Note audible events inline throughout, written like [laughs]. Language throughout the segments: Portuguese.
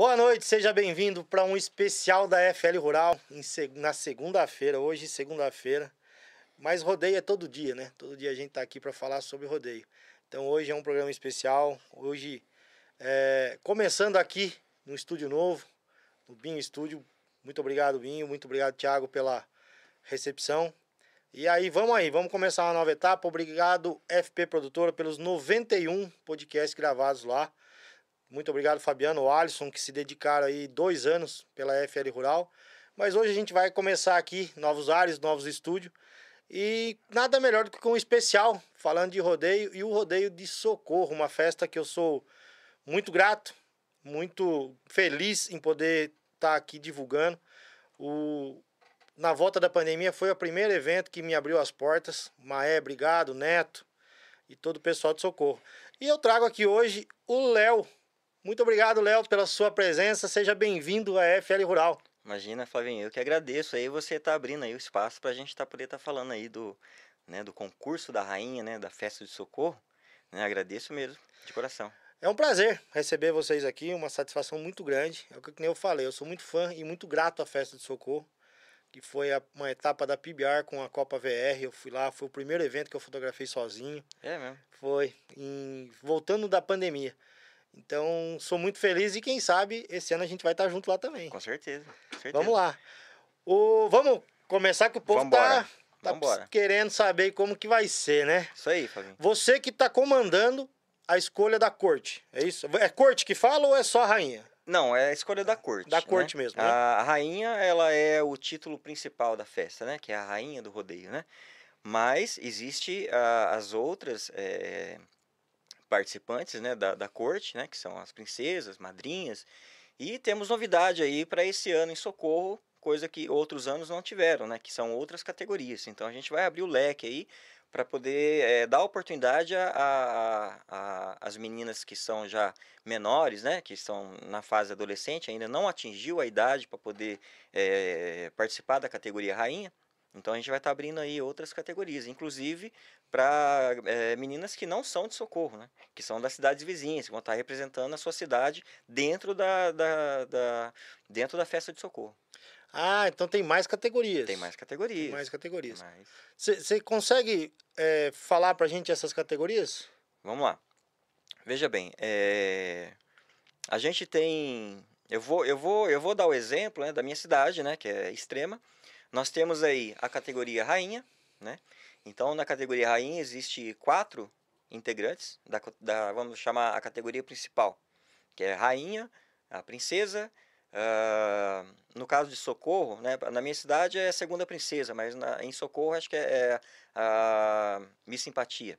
Boa noite, seja bem-vindo para um especial da FL Rural em, na segunda-feira, hoje segunda-feira. Mas rodeio é todo dia, né? Todo dia a gente está aqui para falar sobre rodeio. Então hoje é um programa especial. Hoje, é, começando aqui no estúdio novo, no Binho Estúdio. Muito obrigado, Binho. Muito obrigado, Thiago, pela recepção. E aí, vamos aí, vamos começar uma nova etapa. Obrigado, FP Produtora, pelos 91 podcasts gravados lá. Muito obrigado, Fabiano, Alisson, que se dedicaram aí dois anos pela FL Rural. Mas hoje a gente vai começar aqui novos ares, novos estúdios. E nada melhor do que com um especial, falando de rodeio e o rodeio de socorro, uma festa que eu sou muito grato, muito feliz em poder estar tá aqui divulgando. O... Na volta da pandemia foi o primeiro evento que me abriu as portas. Maé, obrigado, Neto e todo o pessoal de socorro. E eu trago aqui hoje o Léo muito obrigado, Léo, pela sua presença. Seja bem-vindo à FL Rural. Imagina, Flavinho, eu que agradeço aí você está abrindo aí o espaço para a gente tá poder estar tá falando aí do, né, do concurso da rainha, né, da festa de socorro. Né, agradeço mesmo, de coração. É um prazer receber vocês aqui, uma satisfação muito grande. É o que nem eu falei, eu sou muito fã e muito grato à festa de socorro, que foi uma etapa da PBR com a Copa VR. Eu fui lá, foi o primeiro evento que eu fotografei sozinho. É mesmo? Foi, em, voltando da pandemia. Então, sou muito feliz e quem sabe esse ano a gente vai estar tá junto lá também. Com certeza. Com certeza. Vamos lá. O, vamos começar que o povo está tá, tá querendo saber como que vai ser, né? Isso aí, Fabinho. Você que está comandando a escolha da corte, é isso? É corte que fala ou é só rainha? Não, é a escolha da corte. Da né? corte mesmo. Né? A rainha, ela é o título principal da festa, né? Que é a rainha do rodeio, né? Mas existe ah, as outras eh, participantes né, da, da corte, né, que são as princesas, madrinhas. E temos novidade aí para esse ano em Socorro, coisa que outros anos não tiveram, né, que são outras categorias. Então a gente vai abrir o leque aí para poder é, dar oportunidade às a, a, a, as meninas que são já menores, né, que estão na fase adolescente, ainda não atingiu a idade para poder é, participar da categoria rainha. Então a gente vai estar tá abrindo aí outras categorias, inclusive para é, eh, meninas que não são de socorro, né? que são das cidades vizinhas, que vão estar tá representando a sua cidade dentro da, da, da, dentro da festa de socorro. Ah, então tem mais categorias. Tem mais categorias. Tem mais categorias. Você consegue é, falar para a gente essas categorias? Vamos lá. Veja bem, é... a gente tem. Eu vou, eu vou, eu vou dar o exemplo né, da minha cidade, né, que é extrema. Nós temos aí a categoria rainha, né? Então, na categoria rainha existe quatro integrantes da, da vamos chamar a categoria principal, que é rainha, a princesa. Uh, no caso de Socorro, né, na minha cidade é a segunda princesa, mas na, em Socorro acho que é, é a Miss Simpatia.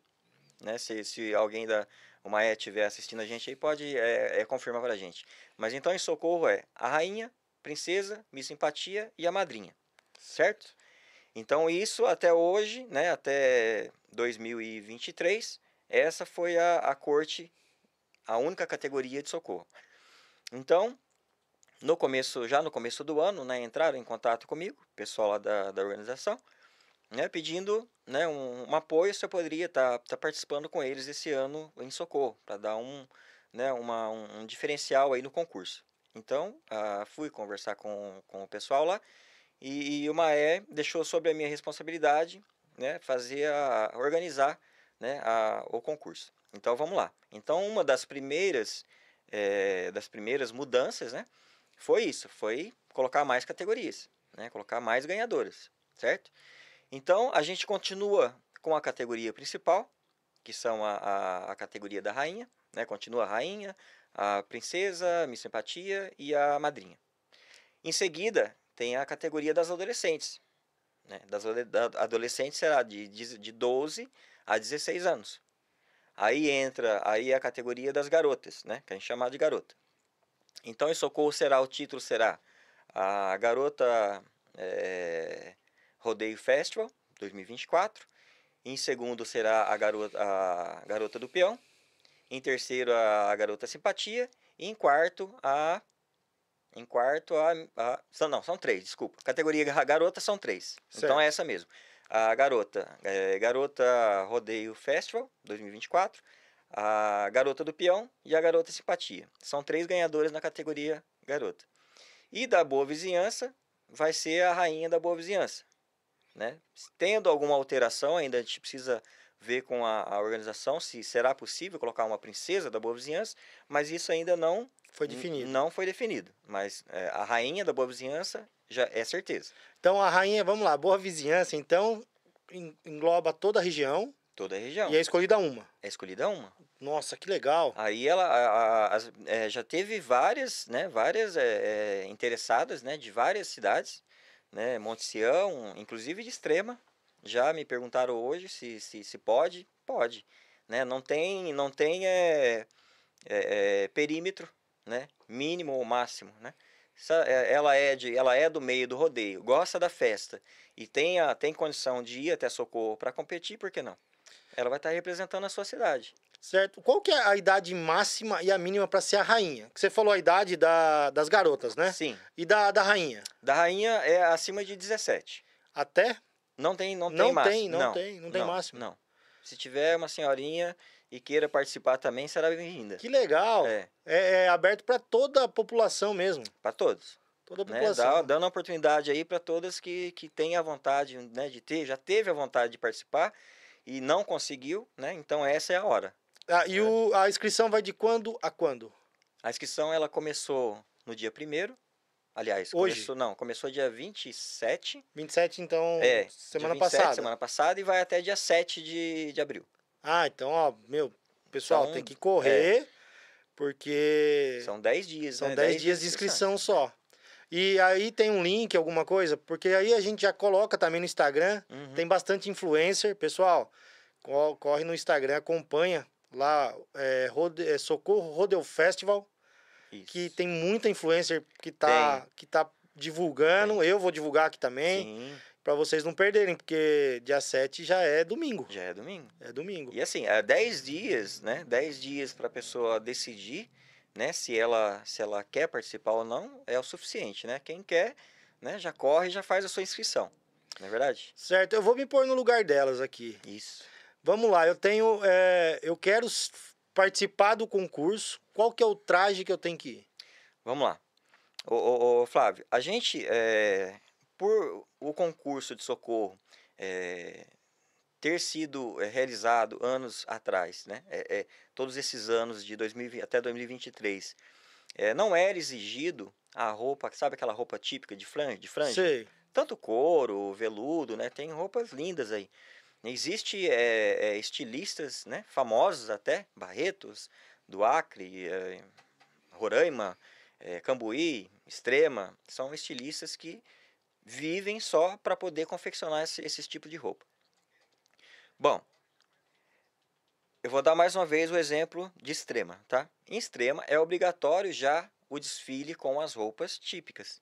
Né? Se, se alguém da Maé estiver assistindo a gente aí, pode é, é, confirmar para a gente. Mas então em Socorro é a rainha, princesa, Miss Simpatia e a madrinha certo? Então isso até hoje, né, até 2023, essa foi a, a corte, a única categoria de socorro. Então, no começo, já no começo do ano, né, entraram em contato comigo, pessoal lá da, da organização, né, pedindo né, um, um apoio se eu poderia estar tá, tá participando com eles esse ano em socorro, para dar um, né, uma, um, um diferencial aí no concurso. Então, ah, fui conversar com, com o pessoal lá e, e o Maé deixou sobre a minha responsabilidade, né, fazer a, organizar, né, a, o concurso. Então vamos lá. Então uma das primeiras é, das primeiras mudanças, né, foi isso, foi colocar mais categorias, né, colocar mais ganhadoras, certo? Então a gente continua com a categoria principal, que são a, a, a categoria da rainha, né, continua a rainha, a princesa, a miss simpatia e a madrinha. Em seguida, tem a categoria das adolescentes. Né? Das adolescentes será de, de 12 a 16 anos. Aí entra aí é a categoria das garotas, né? que a gente chama de garota. Então, em Socorro será, o título será a Garota é, Rodeio Festival 2024. Em segundo será a Garota, a garota do Peão. Em terceiro, a Garota Simpatia. E em quarto, a em quarto, a, a são, não, são três, desculpa. Categoria garota são três. Certo. Então é essa mesmo. A garota, é, garota Rodeio Festival 2024, a garota do peão e a garota simpatia. São três ganhadoras na categoria garota. E da boa vizinhança vai ser a rainha da boa vizinhança, né? Tendo alguma alteração, ainda a gente precisa ver com a, a organização se será possível colocar uma princesa da boa vizinhança, mas isso ainda não foi definido. não foi definido, mas é, a rainha da boa vizinhança já é certeza. Então a rainha, vamos lá, boa vizinhança, então engloba toda a região. Toda a região. E é escolhida uma. É escolhida uma. Nossa, que legal. Aí ela a, a, a, é, já teve várias, né, várias é, é, interessadas, né, de várias cidades, né, Monte Sião, inclusive de Extrema. Já me perguntaram hoje se, se, se pode, pode, né, não tem, não tem é, é, é perímetro, né? Mínimo ou máximo, né? É, ela é, de, ela é do meio do rodeio, gosta da festa e tem, a, tem condição de ir até Socorro para competir, por que não? Ela vai estar tá representando a sua cidade. Certo. Qual que é a idade máxima e a mínima para ser a rainha? Que você falou a idade da, das garotas, né? Sim. E da, da rainha? Da rainha é acima de 17. Até? Não tem, não, não máximo. Tem, não, não tem, não tem, não tem máximo. Não. Se tiver uma senhorinha e queira participar também, será bem-vinda. Que legal! É, é, é aberto para toda a população mesmo. Para todos. Toda a né, população. Né? Dá, dando a oportunidade aí para todas que, que têm a vontade né, de ter, já teve a vontade de participar e não conseguiu, né? Então essa é a hora. Ah, e o, a inscrição vai de quando a quando? A inscrição ela começou no dia 1 Aliás, Hoje? começou não, começou dia 27. 27 então, é, semana 27, passada. semana passada e vai até dia 7 de, de abril. Ah, então, ó, meu, pessoal, então, tem que correr, é. porque. São 10 dias, São 10 né? dias de inscrição só. E aí tem um link, alguma coisa, porque aí a gente já coloca também no Instagram. Uhum. Tem bastante influencer, pessoal. Corre no Instagram, acompanha lá é, Rode, é, Socorro Rodeo Festival, Isso. que tem muita influencer que tá, que tá divulgando. Tem. Eu vou divulgar aqui também. Sim para vocês não perderem, porque dia 7 já é domingo. Já é domingo. É domingo. E assim, há 10 dias, né? 10 dias para a pessoa decidir, né, se ela se ela quer participar ou não, é o suficiente, né? Quem quer, né, já corre já faz a sua inscrição. Não é verdade? Certo, eu vou me pôr no lugar delas aqui. Isso. Vamos lá, eu tenho. É, eu quero participar do concurso. Qual que é o traje que eu tenho que ir? Vamos lá. Ô, ô, ô Flávio, a gente. É, por, o concurso de socorro é, ter sido eh, realizado anos atrás, né? É, é, todos esses anos de 2020 até 2023, eh, não era exigido a roupa, sabe aquela roupa típica de franja? De franja? Sim. Tanto couro, veludo, né? Tem roupas lindas aí. Existe estilistas, né? Famosos até, Barretos, do Acre, Roraima, Cambuí, Extrema, são estilistas que vivem só para poder confeccionar esse, esse tipo de roupa. Bom, eu vou dar mais uma vez o exemplo de extrema, tá? Em extrema é obrigatório já o desfile com as roupas típicas.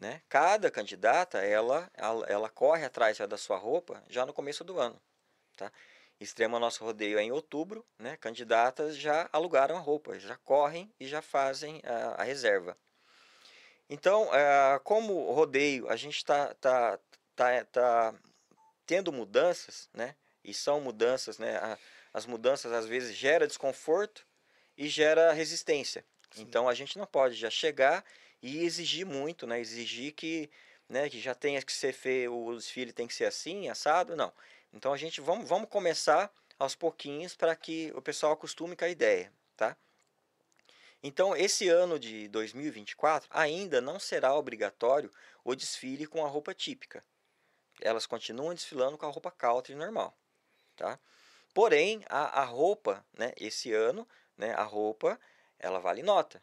Né? Cada candidata ela, ela, ela corre atrás da sua roupa já no começo do ano. Tá? Extrema nosso rodeio é em outubro, né? candidatas já alugaram a roupa, já correm e já fazem a, a reserva. Então, é, como rodeio, a gente está tá, tá, tá tendo mudanças, né? E são mudanças, né? as mudanças às vezes gera desconforto e gera resistência. Sim. Então a gente não pode já chegar e exigir muito, né? Exigir que, né, que já tenha que ser feio, o desfile tem que ser assim, assado, não. Então a gente vamos, vamos começar aos pouquinhos para que o pessoal acostume com a ideia, tá? Então, esse ano de 2024 ainda não será obrigatório o desfile com a roupa típica. Elas continuam desfilando com a roupa country normal, tá? Porém, a, a roupa, né, esse ano, né, a roupa, ela vale nota.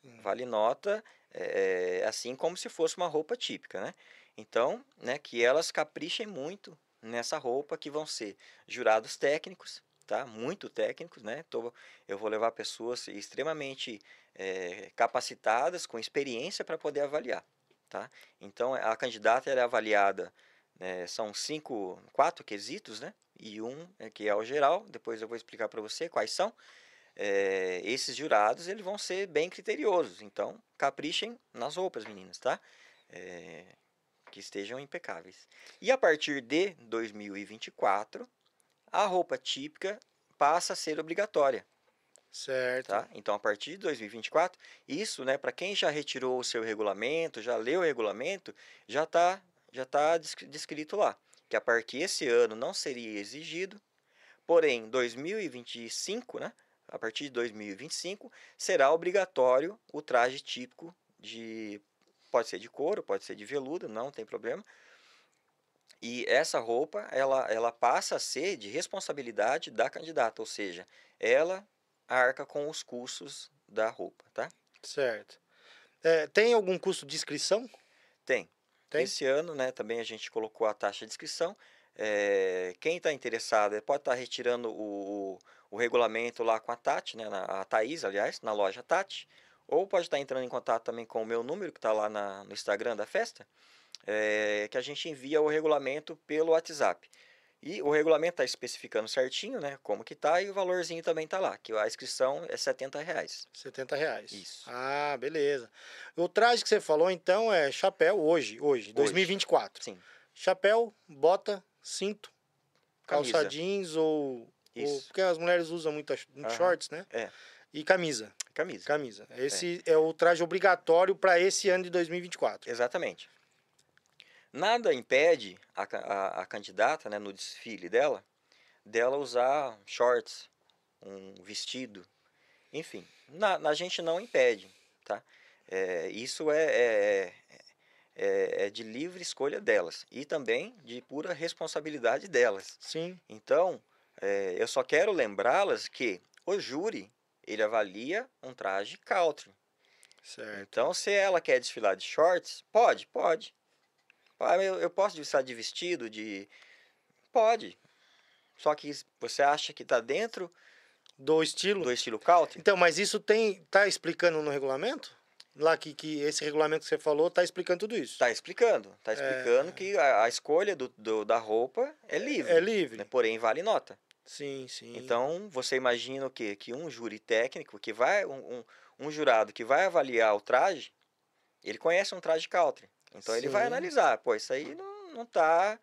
Sim. Vale nota, é, assim como se fosse uma roupa típica, né? Então, né, que elas caprichem muito nessa roupa, que vão ser jurados técnicos, tá? Muito técnicos, né? Tô, eu vou levar pessoas extremamente é, capacitadas, com experiência para poder avaliar, tá? Então, a candidata é avaliada, né? são cinco, quatro quesitos, né? E um é, que é o geral, depois eu vou explicar para você quais são. É, esses jurados, eles vão ser bem criteriosos, então caprichem nas roupas, meninas, tá? Eh, que estejam impecáveis. E a partir de 2024, a roupa típica passa a ser obrigatória. Certo. Tá? Então, a partir de 2024, isso, né, para quem já retirou o seu regulamento, já leu o regulamento, já está já tá descrito lá. Que a partir desse ano não seria exigido, porém, 2025, né, a partir de 2025, será obrigatório o traje típico de. Pode ser de couro, pode ser de veludo, não tem problema, e essa roupa, ela, ela passa a ser de responsabilidade da candidata, ou seja, ela arca com os custos da roupa, tá? Certo. É, tem algum custo de inscrição? Tem. tem. Esse ano, né, também a gente colocou a taxa de inscrição. É, quem está interessado é, pode estar tá retirando o, o, regulamento lá com a Tati, né, na, a Thaís, aliás, na loja Tati, ou pode estar tá entrando em contato também com o meu número que está lá na, no Instagram da festa é, que a gente envia o regulamento pelo WhatsApp. E o regulamento está especificando certinho, né? Como que tá, e o valorzinho também tá lá, que a inscrição é 70 reais. 70 reais. Isso. Ah, beleza. O traje que você falou, então, é chapéu hoje, hoje, hoje. 2024. Sim. Chapéu, bota, cinto, calça jeans ou, Isso. Ou, porque as mulheres usam muito, muito shorts, né? É. E camisa. Camisa. Camisa. É. Esse é, é o traje obrigatório para esse ano de 2024. Exatamente. Nada impede a, a, a candidata, né, no desfile dela, dela usar shorts, um vestido, enfim. Na, na gente não impede, tá? É, isso é, é, é, é, é de livre escolha delas e também de pura responsabilidade delas. Sim. Então, é, eu só quero lembrá-las que o júri ele avalia um traje country. Certo. Então, se ela quer desfilar de shorts, pode, pode. Ah, eu, eu posso estar de vestido, de. Pode. Só que você acha que está dentro do estilo do estilo country. Então, mas isso tem tá explicando no regulamento? Lá que, que esse regulamento que você falou tá explicando tudo isso. Tá explicando. Tá é. explicando é... que a, a escolha do, do, da roupa é, é, é livre. É livre. Né? Porém, vale nota. Sim, sim. Então, você imagina o quê? Que um júri técnico, que vai um, um, um jurado que vai avaliar o traje, ele conhece um traje country. Então Sim. ele vai analisar, pô, isso aí não, não tá.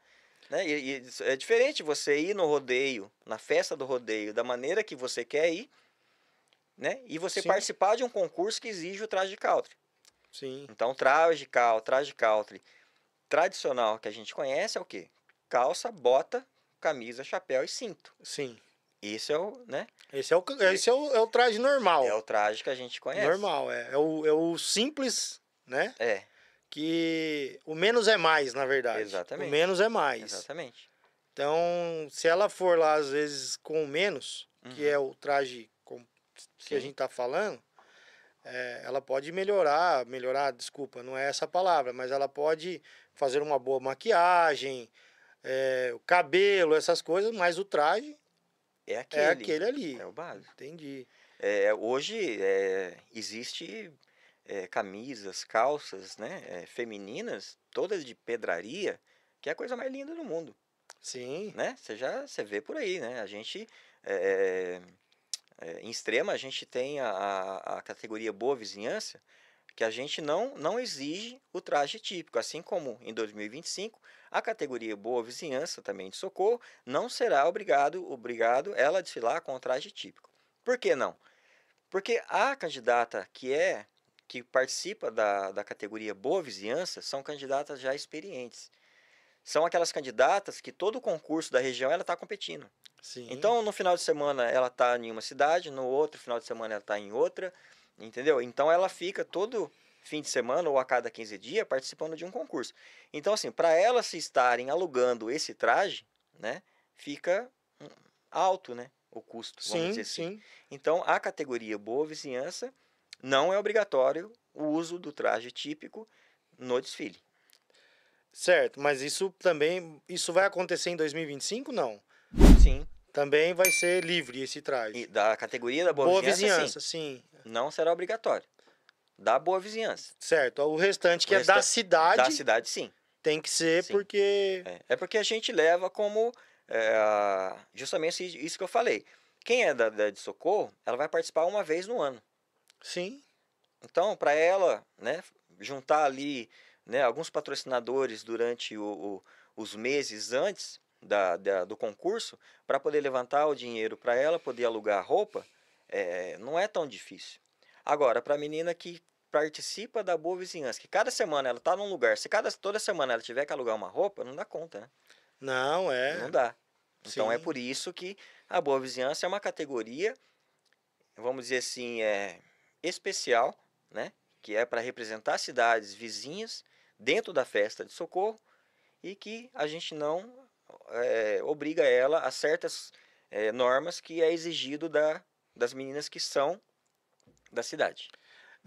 Né? E, e é diferente você ir no rodeio, na festa do rodeio, da maneira que você quer ir, né? E você Sim. participar de um concurso que exige o traje de country. Sim. Então, traje country, traje caltre tradicional que a gente conhece é o quê? Calça, bota, camisa, chapéu e cinto. Sim. Esse é o, né? Esse é o, esse é o, é o traje normal. É o traje que a gente conhece. Normal, é. É o, é o simples, né? É que o menos é mais, na verdade. Exatamente. O menos é mais. Exatamente. Então, se ela for lá, às vezes, com o menos, uhum. que é uhum. o traje com... que a gente tá falando, é, ela pode melhorar, melhorar, desculpa, não é essa palavra, mas ela pode fazer uma boa maquiagem, é, o cabelo, essas coisas, mas o traje é, é aquele, é aquele ali. É o básico. Entendi. É, hoje é, existe é, camisas, calças, né, é, femininas, todas de pedraria, que é a coisa mais linda do mundo. Sim. Né? Você já você vê por aí, né? A gente é, em extrema a gente tem a, a categoria boa vizinhança, que a gente não, não exige o traje típico, assim como em 2025 a categoria boa vizinhança também de socorro não será obrigado obrigado ela a desfilar com o traje típico. Por que não? Porque a candidata que é que participa da, da categoria Boa Vizinhança são candidatas já experientes. São aquelas candidatas que todo o concurso da região ela está competindo. Sim. Então, no final de semana ela está em uma cidade, no outro final de semana ela está em outra, entendeu? Então ela fica todo fim de semana ou a cada 15 dias participando de um concurso. Então, assim, para elas se estarem alugando esse traje, né, fica alto, né, o custo, vamos sim, dizer assim. Sim. Então, a categoria Boa Vizinhança não é obrigatório o uso do traje típico no desfile. Certo, mas isso também isso vai acontecer em 2025, não? Sim. Também vai ser livre esse traje. E da categoria da boa, boa vizinhança, vizinhança sim. sim. Não será obrigatório. Da boa vizinhança. Certo. O restante que o é da cidade. Da cidade, sim. Tem que ser sim. porque. É. é. porque a gente leva como. É, justamente isso que eu falei. Quem é da, da de socorro, ela vai participar uma vez no ano. Sim. Então, para ela, né, juntar ali né, alguns patrocinadores durante o, o, os meses antes da, da do concurso, para poder levantar o dinheiro para ela poder alugar a roupa, é, não é tão difícil. Agora, para a menina que participa da boa vizinhança, que cada semana ela está num lugar, se cada, toda semana ela tiver que alugar uma roupa, não dá conta, né? Não, é. Não dá. Então é Sim. é por isso que a boa vizinhança é uma categoria, vamos dizer assim, é especial, né, que é para representar cidades vizinhas dentro da festa de socorro e que a gente não é, obriga ela a certas é, normas que é exigido da, das meninas que são da cidade.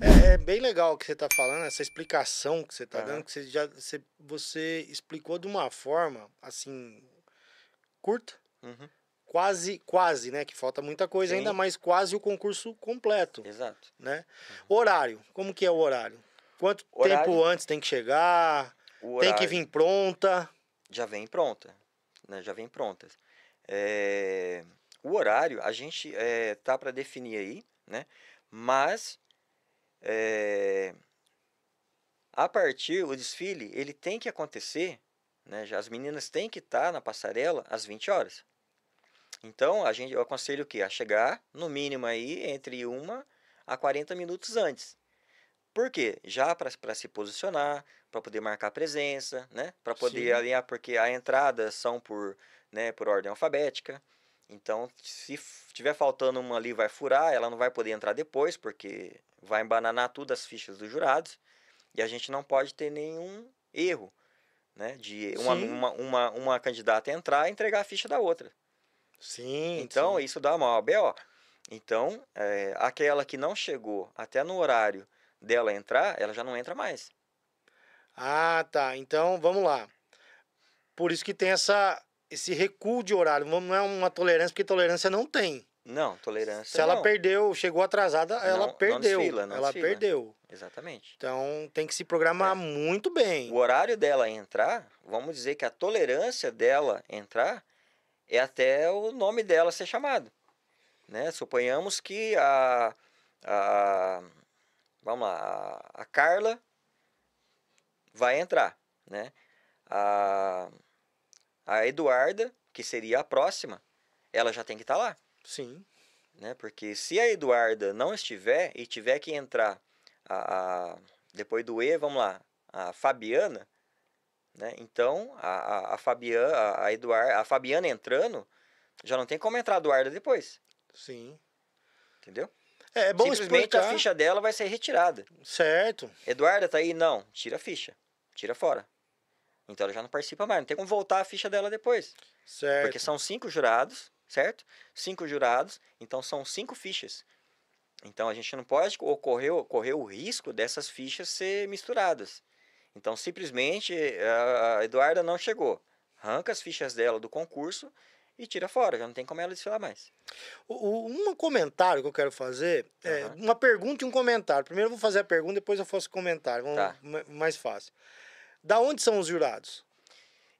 É, é bem legal o que você está falando, essa explicação que você está uhum. dando, que você já você, você explicou de uma forma assim curta, uhum quase, quase, né? Que falta muita coisa Sim. ainda, mas quase o concurso completo. Exato. Né? Uhum. Horário, como que é o horário? Quanto horário, tempo antes tem que chegar? Tem que vir pronta? Já vem pronta, né? Já vem pronta. É... O horário, a gente é, tá para definir aí, né? Mas é... a partir, o desfile, ele tem que acontecer, né? As meninas têm que estar tá na passarela às 20 horas. Então, a gente, eu aconselho o quê? A chegar, no mínimo, aí, entre uma a 40 minutos antes. Por quê? Já para se posicionar, para poder marcar presença, né? Para poder Sim. alinhar, porque a entrada são por, né, por ordem alfabética. Então, se tiver faltando uma ali, vai furar, ela não vai poder entrar depois, porque vai embananar tudo as fichas dos jurados. E a gente não pode ter nenhum erro, né? De uma, uma, uma, uma candidata entrar e entregar a ficha da outra. Sim. Então, sim. isso dá mal OBO. Então, é, aquela que não chegou até no horário dela entrar, ela já não entra mais. Ah, tá. Então, vamos lá. Por isso que tem essa, esse recuo de horário. Não é uma tolerância, porque tolerância não tem. Não, tolerância. Se ela não. perdeu, chegou atrasada, ela perdeu. Não desfila, não ela desfila. perdeu. Exatamente. Então tem que se programar é. muito bem. O horário dela entrar, vamos dizer que a tolerância dela entrar é até o nome dela ser chamado. Né? Suponhamos que a, a vamos lá, a, a Carla vai entrar, né? A, a Eduarda, que seria a próxima, ela já tem que estar tá lá. Sim. Né? Porque se a Eduarda não estiver e tiver que entrar a, a depois do E, vamos lá, a Fabiana, né? Então, a, a, Fabiana, a, a, Eduard, a Fabiana entrando, já não tem como entrar a Eduarda depois. Sim. Entendeu? É, é bom Simplesmente explicar. a ficha dela vai ser retirada. Certo. Eduarda tá aí? Não. Tira a ficha. Tira fora. Então ela já não participa mais. Não tem como voltar a ficha dela depois. Certo. Porque são cinco jurados, certo? Cinco jurados, então são cinco fichas. Então a gente não pode ocorrer, ocorrer o risco dessas fichas ser misturadas. Então, simplesmente, eh, a Eduarda não chegou. Arranca as fichas dela do concurso e tira fora, já não tem como ela desfilar mais. O, um comentário que eu quero fazer, uhum. é uma pergunta e um comentário. Primeiro eu vou fazer a pergunta, depois eu faço o comentário, Vamos, tá. mais fácil. Da onde são os jurados?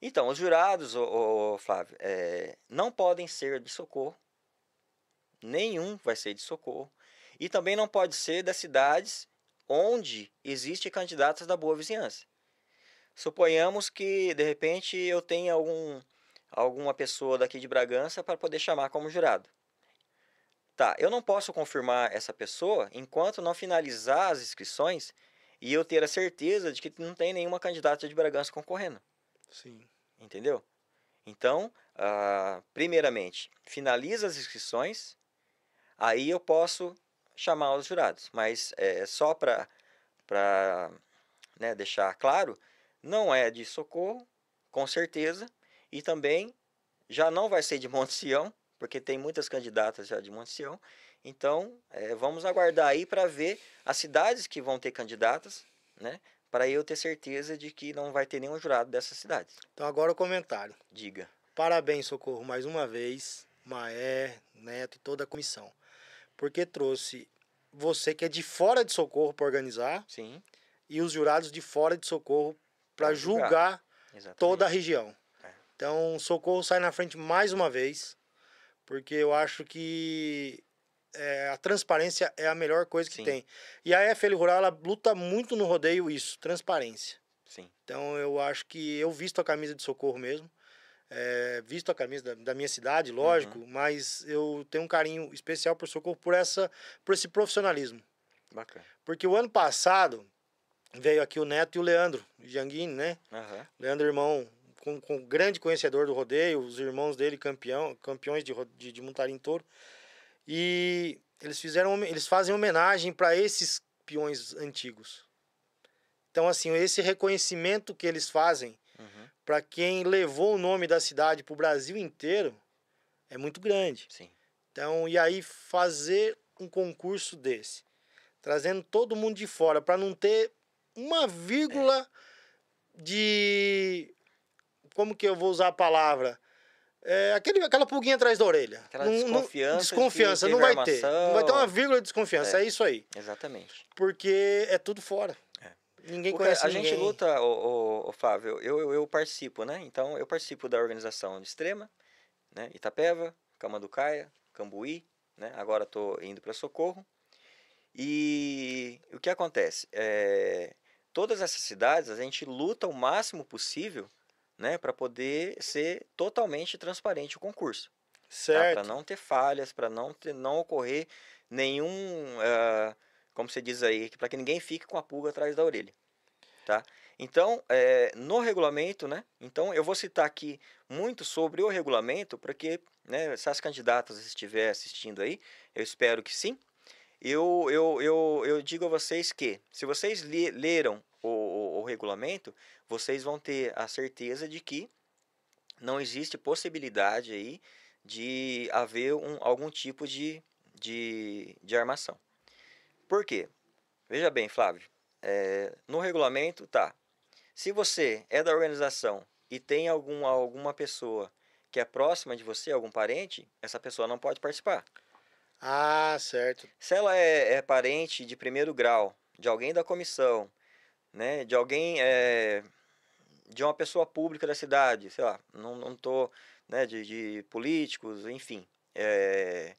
Então, os jurados, ô, ô Flávio, é, não podem ser de socorro. Nenhum vai ser de socorro. E também não pode ser das cidades onde existe candidatos da boa vizinhança. Suponhamos que, de repente, eu tenha algum, alguma pessoa daqui de Bragança para poder chamar como jurado. Tá, eu não posso confirmar essa pessoa enquanto não finalizar as inscrições e eu ter a certeza de que não tem nenhuma candidata de Bragança concorrendo. Sim. Entendeu? Então, ah, primeiramente, finaliza as inscrições, aí eu posso chamar os jurados. Mas é, só para né, deixar claro, não é de socorro, com certeza, e também já não vai ser de Monte Sião, porque tem muitas candidatas já de Monte Sião. Então, é, vamos aguardar aí para ver as cidades que vão ter candidatas, né? Para eu ter certeza de que não vai ter nenhum jurado dessas cidades. Então, agora o comentário. Diga. Parabéns, Socorro, mais uma vez, Maé, Neto e toda a comissão porque trouxe você que é de fora de socorro para organizar. Sim. E os jurados de fora de socorro para julgar, julgar toda a região. É. Então, socorro sai na frente mais uma vez, porque eu acho que é, a transparência é a melhor coisa que Sim. tem. E a FL Rural ela luta muito no rodeio isso, transparência. Sim. Então eu acho que eu visto a camisa de socorro mesmo. É, visto a camisa da, da minha cidade, lógico, uhum. mas eu tenho um carinho especial por Socorro por, essa, por esse profissionalismo. Bacana. Porque o ano passado veio aqui o Neto e o Leandro Gianguini, né? Uhum. Leandro, irmão, com, com grande conhecedor do rodeio, os irmãos dele campeão, campeões de, de, de touro. E eles fizeram eles fazem homenagem para esses peões antigos. Então assim, esse reconhecimento que eles fazem para quem levou o nome da cidade para o Brasil inteiro, é muito grande. Sim. Então, e aí fazer um concurso desse, trazendo todo mundo de fora, para não ter uma vírgula é. de. Como que eu vou usar a palavra? É, aquele, aquela pulguinha atrás da orelha. Aquela não, desconfiança. Não, desconfiança, de não vai armação. ter. Não vai ter uma vírgula de desconfiança, é, é isso aí. Exatamente. Porque é tudo fora. Ninguém conhece a ninguém. gente luta, o, o, o Flávio, eu, eu, eu, participo, né? Então, eu participo da organização de Extrema, né? Itapeva, Camanducaia, Cambuí, né? Agora estou indo para Socorro. E o que acontece? É, todas essas cidades, a gente luta o máximo possível, né? Para poder ser totalmente transparente o concurso. Tá? Certo. Tá? Para não ter falhas, para não, não ocorrer nenhum... Uh, como você diz aí, para que ninguém fique com a pulga atrás da orelha, tá? Então, é, no regulamento, né? Então, eu vou citar aqui muito sobre o regulamento, para que, né, se as candidatas estiver assistindo aí, eu espero que sim, eu, eu, eu, eu digo a vocês que, se vocês li, leram o, o, o regulamento, vocês vão ter a certeza de que não existe possibilidade aí de haver um, algum tipo de, de, de armação. Por quê? Veja bem, Flávio, é, no regulamento tá. Se você é da organização e tem algum, alguma pessoa que é próxima de você, algum parente, essa pessoa não pode participar. Ah, certo. Se ela é, é parente de primeiro grau, de alguém da comissão, né, de alguém é, de uma pessoa pública da cidade, sei lá, não, não tô, né, de, de políticos, enfim, é,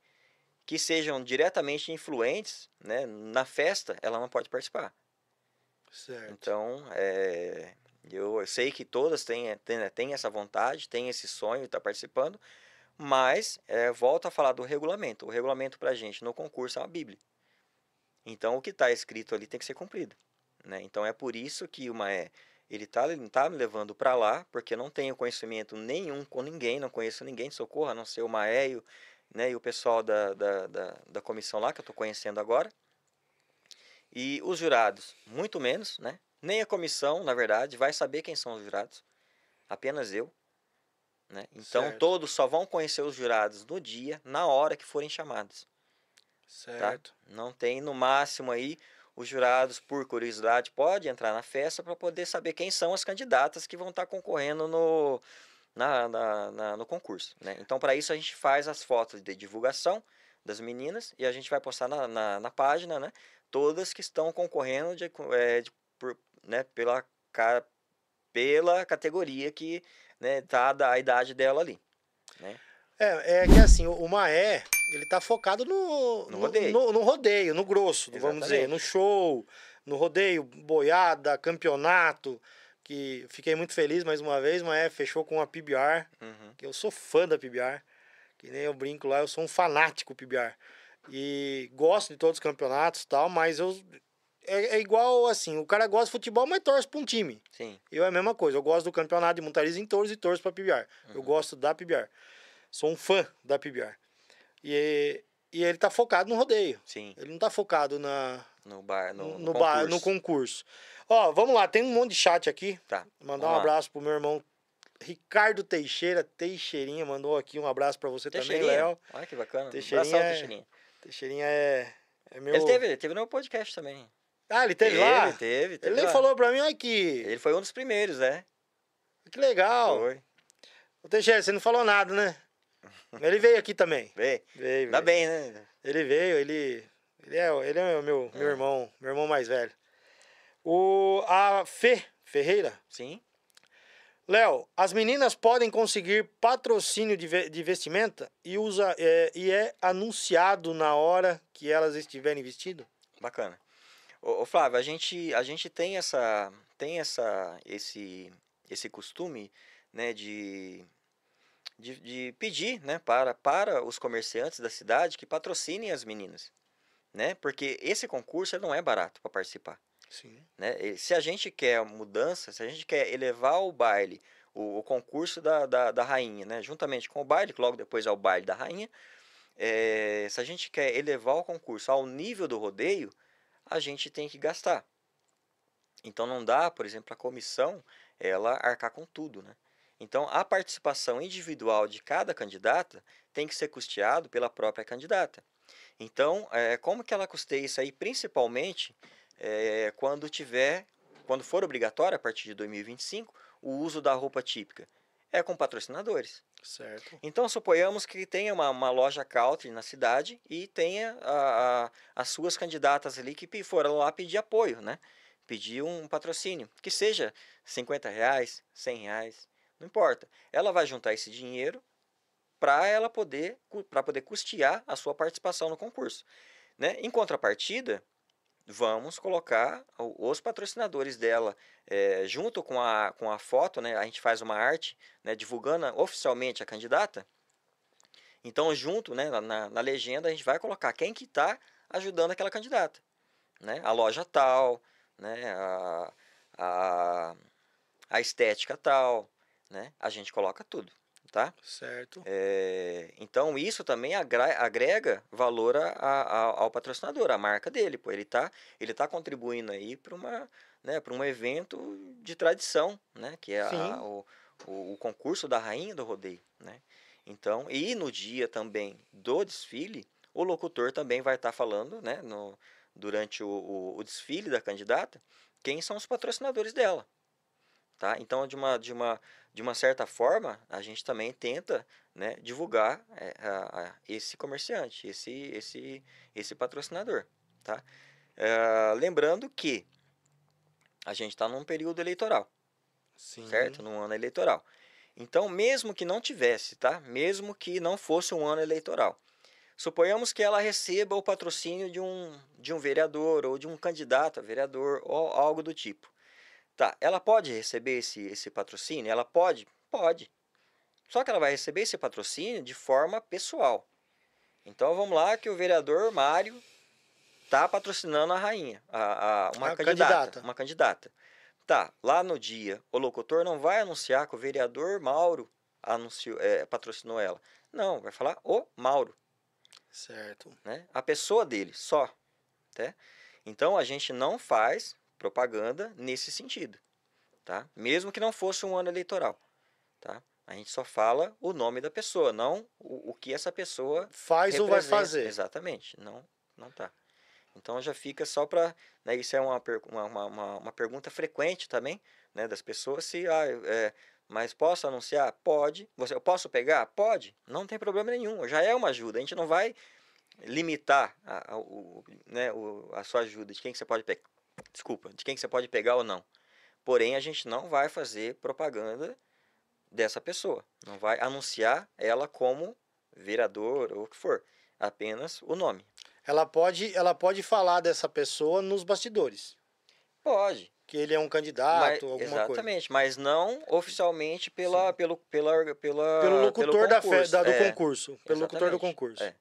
que sejam diretamente influentes né, na festa, ela não pode participar. Certo. Então, é, eu sei que todas têm, têm, né, têm essa vontade, têm esse sonho de estar tá participando, mas é, volto a falar do regulamento. O regulamento para a gente no concurso é uma Bíblia. Então, o que está escrito ali tem que ser cumprido. Né? Então, é por isso que o Maé, ele está tá me levando para lá, porque não tenho conhecimento nenhum com ninguém, não conheço ninguém de socorro, a não ser o Maé e né, e o pessoal da, da, da, da comissão lá, que eu estou conhecendo agora. E os jurados, muito menos, né? Nem a comissão, na verdade, vai saber quem são os jurados. Apenas eu. Né? Então, certo. todos só vão conhecer os jurados no dia, na hora que forem chamados. Tá? Certo. Tá? Não tem, no máximo, aí, os jurados, por curiosidade, pode entrar na festa para poder saber quem são as candidatas que vão estar tá concorrendo no, na, na, na no concurso. Né? Então, para isso, a gente faz as fotos de divulgação das meninas e a gente vai postar na, na, na página, né? Todas que estão concorrendo de, é, de, por, né, pela, pela categoria que né, tá da, a idade dela ali. Né? É, é que assim, o Maé, ele tá focado no, no, rodeio. no, no rodeio, no grosso, Exatamente. vamos dizer, no show, no rodeio, boiada, campeonato que fiquei muito feliz mais uma vez, mas é, fechou com a PBR, uhum. que eu sou fã da PBR, que nem eu brinco lá, eu sou um fanático PBR. E gosto de todos os campeonatos e tal, mas eu. É, é, igual assim, o cara gosta de futebol, mas torce para um time. Sim. Eu é a mesma coisa, eu gosto do campeonato de montarismo em touros e torço para PBR. Uhum. Eu gosto da PBR. Sou um fã da PBR. E, e ele tá focado no rodeio. Sim. Ele não tá focado na, no bar, no, no, no, bar, concurso. no concurso. Ó, vamos lá, tem um monte de chat aqui. Tá. Mandar um abraço pro meu irmão Ricardo Teixeira, Teixeirinha, mandou aqui um abraço para você também, Léo. Olha que bacana. Teixeirinha, um abração, é- Teixeirinha. Teixeirinha é, é meu... Ele teve, ele teve no podcast também. Ah, ele teve, teve lá? Ele teve, teve Ele nem falou pra mim, olha aqui. Ele foi um dos primeiros, né? Que legal. Foi. Ô, Teixeira, você não falou nada, né? [laughs] Ele veio aqui também. Veio. Veio. Tá bem, né? Ele veio, ele... Ele é, ele é meu, meu, é. meu irmão, meu irmão mais velho. O, a Fê Ferreira. Sim. Léo, as meninas podem conseguir patrocínio de, de vestimenta e, usa, é, e é anunciado na hora que elas estiverem vestidas? Bacana. Ô, Flávio, a gente, a gente tem, essa, tem essa, esse, esse costume né, de, de, de pedir né, para, para os comerciantes da cidade que patrocinem as meninas. Né? Porque esse concurso não é barato para participar. Sim. Né? Se a gente quer mudança, se a gente quer elevar o baile, o, o concurso da, da, da, rainha, né? juntamente com o baile, que logo depois é o baile da rainha, é, se a gente quer elevar o concurso ao nível do rodeio, a gente tem que gastar. Então não dá, por exemplo, a comissão ela arcar com tudo, né? Então a participação individual de cada candidata tem que ser custeado pela própria candidata. Então, é, como que ela custeia isso aí, principalmente é, quando tiver, quando for obrigatório a partir de 2025, o uso da roupa típica é com patrocinadores. Certo. Então suponhamos que tenha uma, uma loja country na cidade e tenha a, a, as suas candidatas ali que foram lá pedir apoio, né? Pedir um patrocínio, que seja 50 reais, 100 reais, não importa. Ela vai juntar esse dinheiro para ela poder para poder custear a sua participação no concurso, né? Em contrapartida, vamos colocar os patrocinadores dela é, junto com a, com a foto, né? A gente faz uma arte, né? Divulgando oficialmente a candidata. Então, junto, né? Na, na legenda, a gente vai colocar quem que está ajudando aquela candidata, né? A loja tal, né? A, a, a estética tal, né? A gente coloca tudo tá? Certo. É, então isso também agrega valor a, a, ao patrocinador, à marca dele, pô. Ele está ele tá contribuindo aí para uma, né, para um evento de tradição, né, que é a, o, o, o, concurso da rainha do rodeio, né? Então, e no dia também do desfile, o locutor também vai estar tá falando, né, no, durante o, o desfile da candidata, quem são os patrocinadores dela, tá? Então, de uma, de uma de uma certa forma, a gente também tenta né, divulgar é, a, a esse comerciante, esse, esse, esse patrocinador. Tá? É, lembrando que a gente está num período eleitoral, Sim. certo? Num ano eleitoral. Então, mesmo que não tivesse, tá? Mesmo que não fosse um ano eleitoral, suponhamos que ela receba o patrocínio de um, de um vereador ou de um candidato a vereador ou algo do tipo. Tá, ela pode receber esse, esse patrocínio? Ela pode? Pode. Só que ela vai receber esse patrocínio de forma pessoal. Então vamos lá que o vereador Mário está patrocinando a rainha, a, a uma a candidata, candidata, Uma candidata. Tá, lá no dia, o locutor não vai anunciar que o vereador Mauro anunciou, é, patrocinou ela. Não, vai falar o Mauro. Certo. Né? A pessoa dele, só. tá Então a gente não faz propaganda nesse sentido, tá? Mesmo que não fosse um ano eleitoral, tá? A gente só fala o nome da pessoa, não o, o que essa pessoa faz ou vai fazer. Exatamente, não, não tá. Então já fica só para, né, isso é uma, uma, uma, uma, pergunta frequente também, né, das pessoas se, ah, é, mas posso anunciar? Pode. Você, eu posso pegar? Pode. Não tem problema nenhum. Já é uma ajuda. A gente não vai limitar a, a, o, né, o, a sua ajuda de quem que você pode pe desculpa, de quem que você pode pegar ou não. Porém, a gente não vai fazer propaganda dessa pessoa. Não vai anunciar ela como vereador ou o que for. Apenas o nome. Ela pode, ela pode falar dessa pessoa nos bastidores. Pode. Que ele é um candidato, mas, alguma exatamente, coisa. Exatamente, mas não oficialmente pela, pelo, pela, pela. Pelo locutor pelo da, fe, da do é, concurso. Pelo locutor do concurso. É.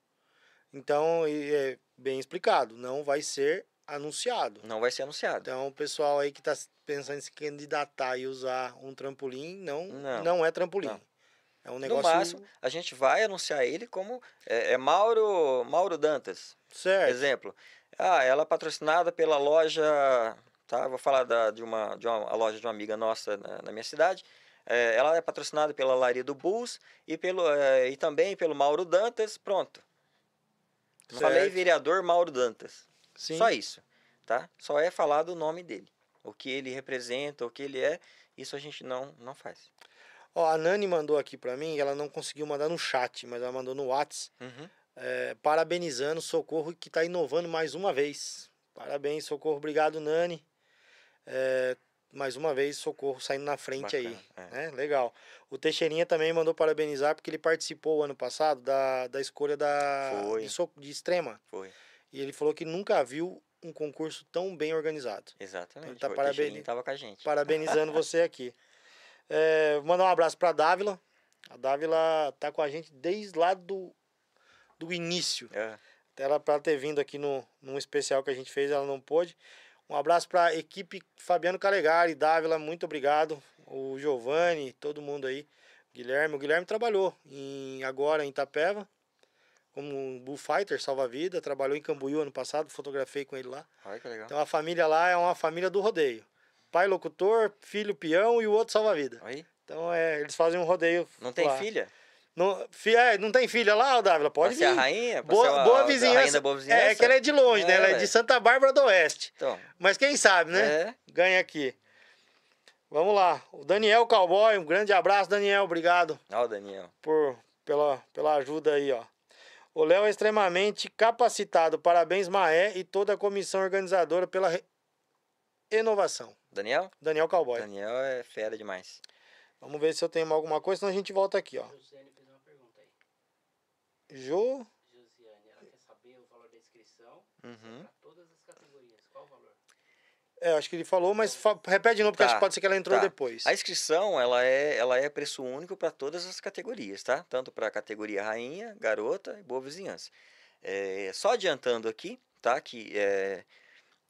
Então, é bem explicado. Não vai ser anunciado. Não vai ser anunciado. Então, o pessoal aí que está pensando em se candidatar e usar um trampolim, não, não, não é trampolim. Não. É um negócio... No máximo, a gente vai anunciar ele como é, é Mauro, Mauro Dantas. Certo. Exemplo. Ah, ela é patrocinada pela loja, tá? Vou falar da, de, uma, de uma loja de uma amiga nossa na, na minha cidade. É, ela é patrocinada pela Laria do Bulls e, pelo, é, e também pelo Mauro Dantas. Pronto. Certo. Falei vereador Mauro Dantas. Sim. Só isso, tá? Só é falado o nome dele, o que ele representa, o que ele é, isso a gente não, não faz. Ó, a Nani mandou aqui para mim, ela não conseguiu mandar no chat, mas ela mandou no Whats, uhum. é, parabenizando Socorro que está inovando mais uma vez. Parabéns, Socorro, obrigado, Nani. É, mais uma vez, Socorro saindo na frente Bacana, aí. É. Né? Legal. O Teixeirinha também mandou parabenizar porque ele participou ano passado da, da escolha da, Foi. De, so, de extrema. Foi. E ele falou que nunca viu um concurso tão bem organizado. Exatamente. Ele então tá parabeni... tava com a gente. parabenizando [laughs] você aqui. É, mandar um abraço para a Dávila. A Dávila tá com a gente desde lá do, do início. É. Ela, para ter vindo aqui no, num especial que a gente fez, ela não pôde. Um abraço para a equipe Fabiano Calegari, Dávila, muito obrigado. O Giovanni, todo mundo aí. Guilherme, o Guilherme trabalhou em, agora em Itapeva como um bullfighter, salva-vida, trabalhou em Cambuí ano passado, fotografei com ele lá. Ai, que legal. Então a família lá é uma família do rodeio. Pai locutor, filho peão e o outro salva-vida. Então é, eles fazem um rodeio. Não lá. tem filha? Não, fi, é, não tem filha lá, Dávila? Pode ser. a rainha? Boa, a, boa, vizinhança. A rainha da boa vizinhança? É, que ela é de longe, né? é, né? Ela é de Santa Bárbara do Oeste. Então. Mas quem sabe, né? É. Ganha aqui. Vamos lá. O Daniel Cowboy, um grande abraço, Daniel. Obrigado. Ó, Daniel. Por, pela, pela ajuda aí, ó. O Léo é extremamente capacitado. Parabéns, Maé e toda a comissão organizadora pela re... inovação. Daniel? Daniel Cowboy. Daniel é fera demais. Vamos ver se eu tenho alguma coisa, senão a gente volta aqui, ó. Josiane fez uma pergunta aí. Jo? Josiane, ela quer saber o valor da inscrição. Uhum. É, acho que ele falou, mas fa... repete de novo, porque tá, acho que tá, pode ser que ela entrou tá. depois. A inscrição, ela é, ela é preço único para todas as categorias, tá? Tanto para a categoria rainha, garota e boa vizinhança. É, só adiantando aqui, tá? Que é,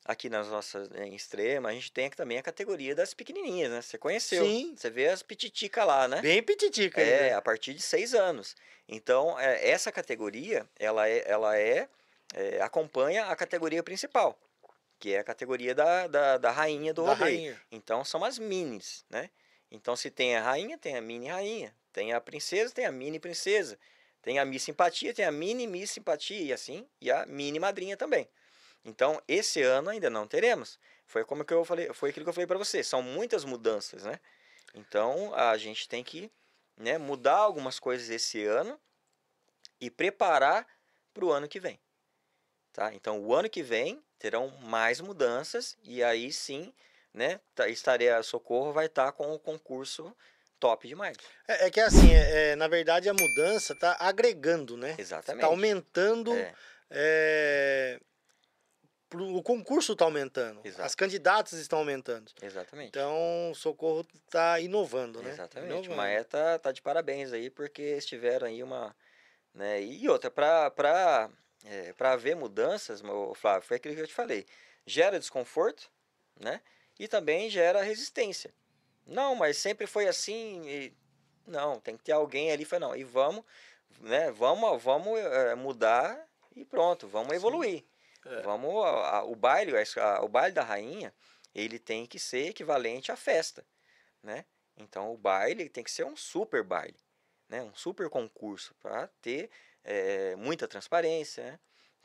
aqui nas nossas né, em extrema, a gente tem também a categoria das pequenininhas, né? Você conheceu. Sim. Você vê as pititica lá, né? Bem pititica. É, ainda. a partir de seis anos. Então, é, essa categoria, ela é, ela é, é acompanha a categoria principal que é a categoria da, da, da rainha do da rodeio. Rainha. Então são as minis, né? Então se tem a rainha, tem a mini rainha, tem a princesa, tem a mini princesa, tem a Miss Simpatia, tem a mini Miss Simpatia e assim, e a mini madrinha também. Então esse ano ainda não teremos. Foi como que eu falei, foi aquilo que eu falei para você, são muitas mudanças, né? Então a gente tem que, né, mudar algumas coisas esse ano e preparar para o ano que vem. Tá? Então o ano que vem terão mais mudanças e aí sim, né, tá, estarei Socorro vai estar tá com o concurso top demais. É, é que é assim, é, é, na verdade a mudança está agregando, né? Tá Exatamente. Está aumentando. É. Eh, o concurso está aumentando, Exato. as candidatas estão aumentando. Exatamente. Então, o Socorro está inovando, né? Exatamente. Inovando. Maé tá, tá de parabéns aí, porque estiveram aí uma. Né? E outra, para é, para haver mudanças, Flávio, foi aquilo que eu te falei. Gera desconforto, né? E também gera resistência. Não, mas sempre foi assim. E... Não, tem que ter alguém ali. Fala, não, e vamos, né? Vamos, vamos é, mudar e pronto. Vamos evoluir. É. Vamos, a, a, o baile, a, o baile da rainha, ele tem que ser equivalente à festa, né? Então o baile tem que ser um super baile, né? Um super concurso para ter é, muita transparência, né?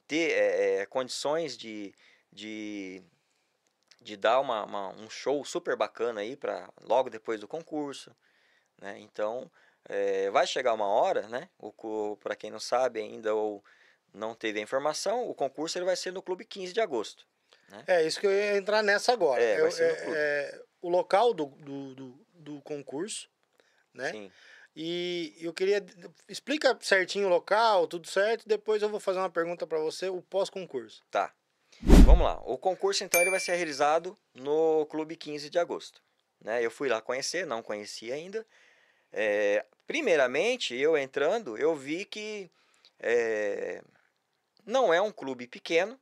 ter é, condições de, de, de dar uma, uma, um show super bacana aí para logo depois do concurso. Né? Então, é, vai chegar uma hora, né? Para quem não sabe ainda ou não teve a informação, o concurso ele vai ser no Clube 15 de agosto. Né? É, isso que eu ia entrar nessa agora. É, é, é o local do, do, do, do concurso, né? Sim. E eu queria. Explica certinho o local, tudo certo. Depois eu vou fazer uma pergunta para você, o pós-concurso. Tá. Vamos lá. O concurso, então, ele vai ser realizado no Clube 15 de agosto. Né? Eu fui lá conhecer, não conheci ainda. É, primeiramente, eu entrando, eu vi que é, não é um clube pequeno.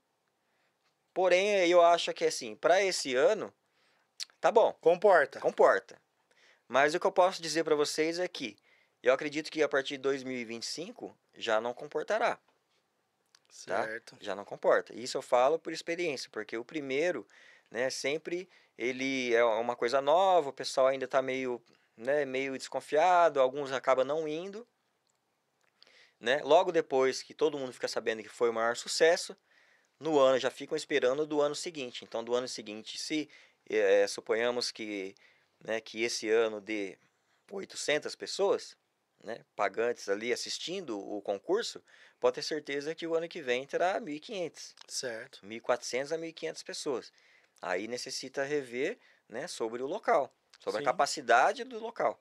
Porém, eu acho que, assim, para esse ano, tá bom. Comporta. Comporta. Mas o que eu posso dizer para vocês é que eu acredito que a partir de 2025 já não comportará. Tá? Certo. Tá? Já não comporta. Isso eu falo por experiência, porque o primeiro, né, sempre ele é uma coisa nova, o pessoal ainda está meio, né, meio desconfiado, alguns acabam não indo. Né? Logo depois que todo mundo fica sabendo que foi o maior sucesso, no ano já ficam esperando do ano seguinte. Então, do ano seguinte, se é, suponhamos que, né, que esse ano dê 800 pessoas, né, pagantes ali assistindo o concurso, pode ter certeza que o ano que vem terá 1.500. Certo. 1.400 a 1.500 pessoas. Aí necessita rever né, sobre o local, sobre Sim. a capacidade do local.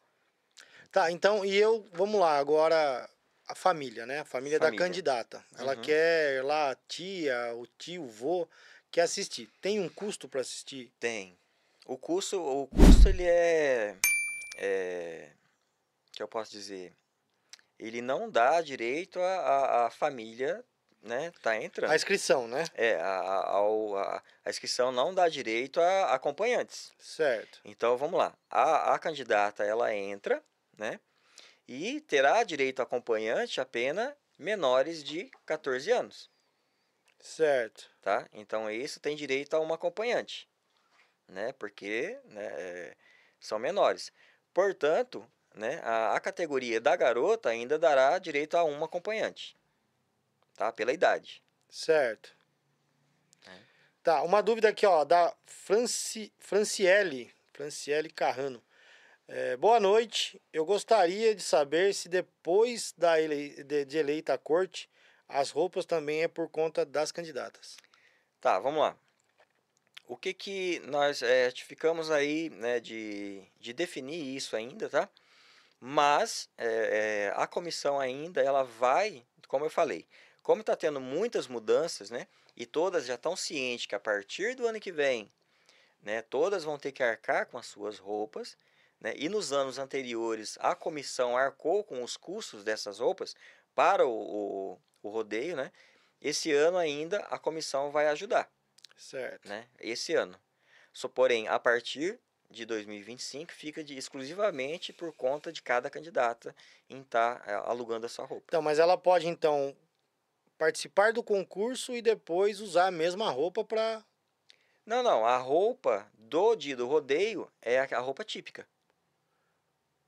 Tá, então, e eu, vamos lá, agora a família, né? A família, família. da candidata. Ela uhum. quer lá a tia, o tio, o vô, quer assistir. Tem um custo para assistir? Tem. O custo, o custo ele é, é que eu posso dizer, ele não dá direito à família né, tá entrando. A inscrição, né? É, a, a, a, a inscrição não dá direito a acompanhantes. Certo. Então, vamos lá. A, a candidata, ela entra, né? E terá direito a acompanhante apenas menores de 14 anos. Certo. Tá? Então, isso tem direito a uma acompanhante, né? Porque né, é, são menores. Portanto, né, a, a categoria da garota ainda dará direito a uma acompanhante, tá? Pela idade. Certo. É. Tá, uma dúvida aqui, ó, da Franci, Franciele, Franciele Carrano. É, boa noite. Eu gostaria de saber se depois da ele, de, de eleita a corte, as roupas também é por conta das candidatas. Tá, vamos lá. O que que nós é, eh, ficamos aí né, de, de definir isso ainda, tá? Mas é, a comissão ainda ela vai, como eu falei, como está tendo muitas mudanças, né? E todas já estão cientes que a partir do ano que vem, né? Todas vão ter que arcar com as suas roupas, né? E nos anos anteriores a comissão arcou com os custos dessas roupas para o, o, o rodeio, né? Esse ano ainda a comissão vai ajudar. Certo. Né? Esse ano. Só, porém, a partir de 2025 fica de, exclusivamente por conta de cada candidata em estar tá, é, alugando a sua roupa. Então, mas ela pode então participar do concurso e depois usar a mesma roupa para Não, não, a roupa do dia do rodeio é a, a roupa típica.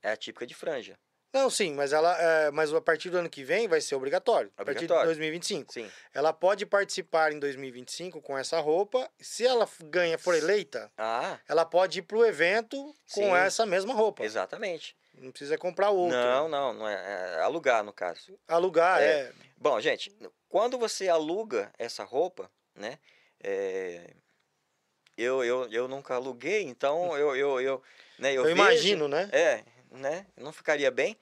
É a típica de franja. Não, sim, mas ela, é, mas a partir do ano que vem vai ser obrigatório. obrigatório. A partir de 2025. Sim. Ela pode participar em 2025 com essa roupa. Se ela ganha, for eleita, ah. ela pode ir pro evento sim. com essa mesma roupa. Exatamente. Não precisa comprar outra. Não, não, não é, é alugar no caso. Alugar é. é. Bom, gente, quando você aluga essa roupa, né? É... Eu, eu, eu nunca aluguei, então [laughs] eu eu eu, né, eu, eu vejo... imagino, né? É, né? Não ficaria bem.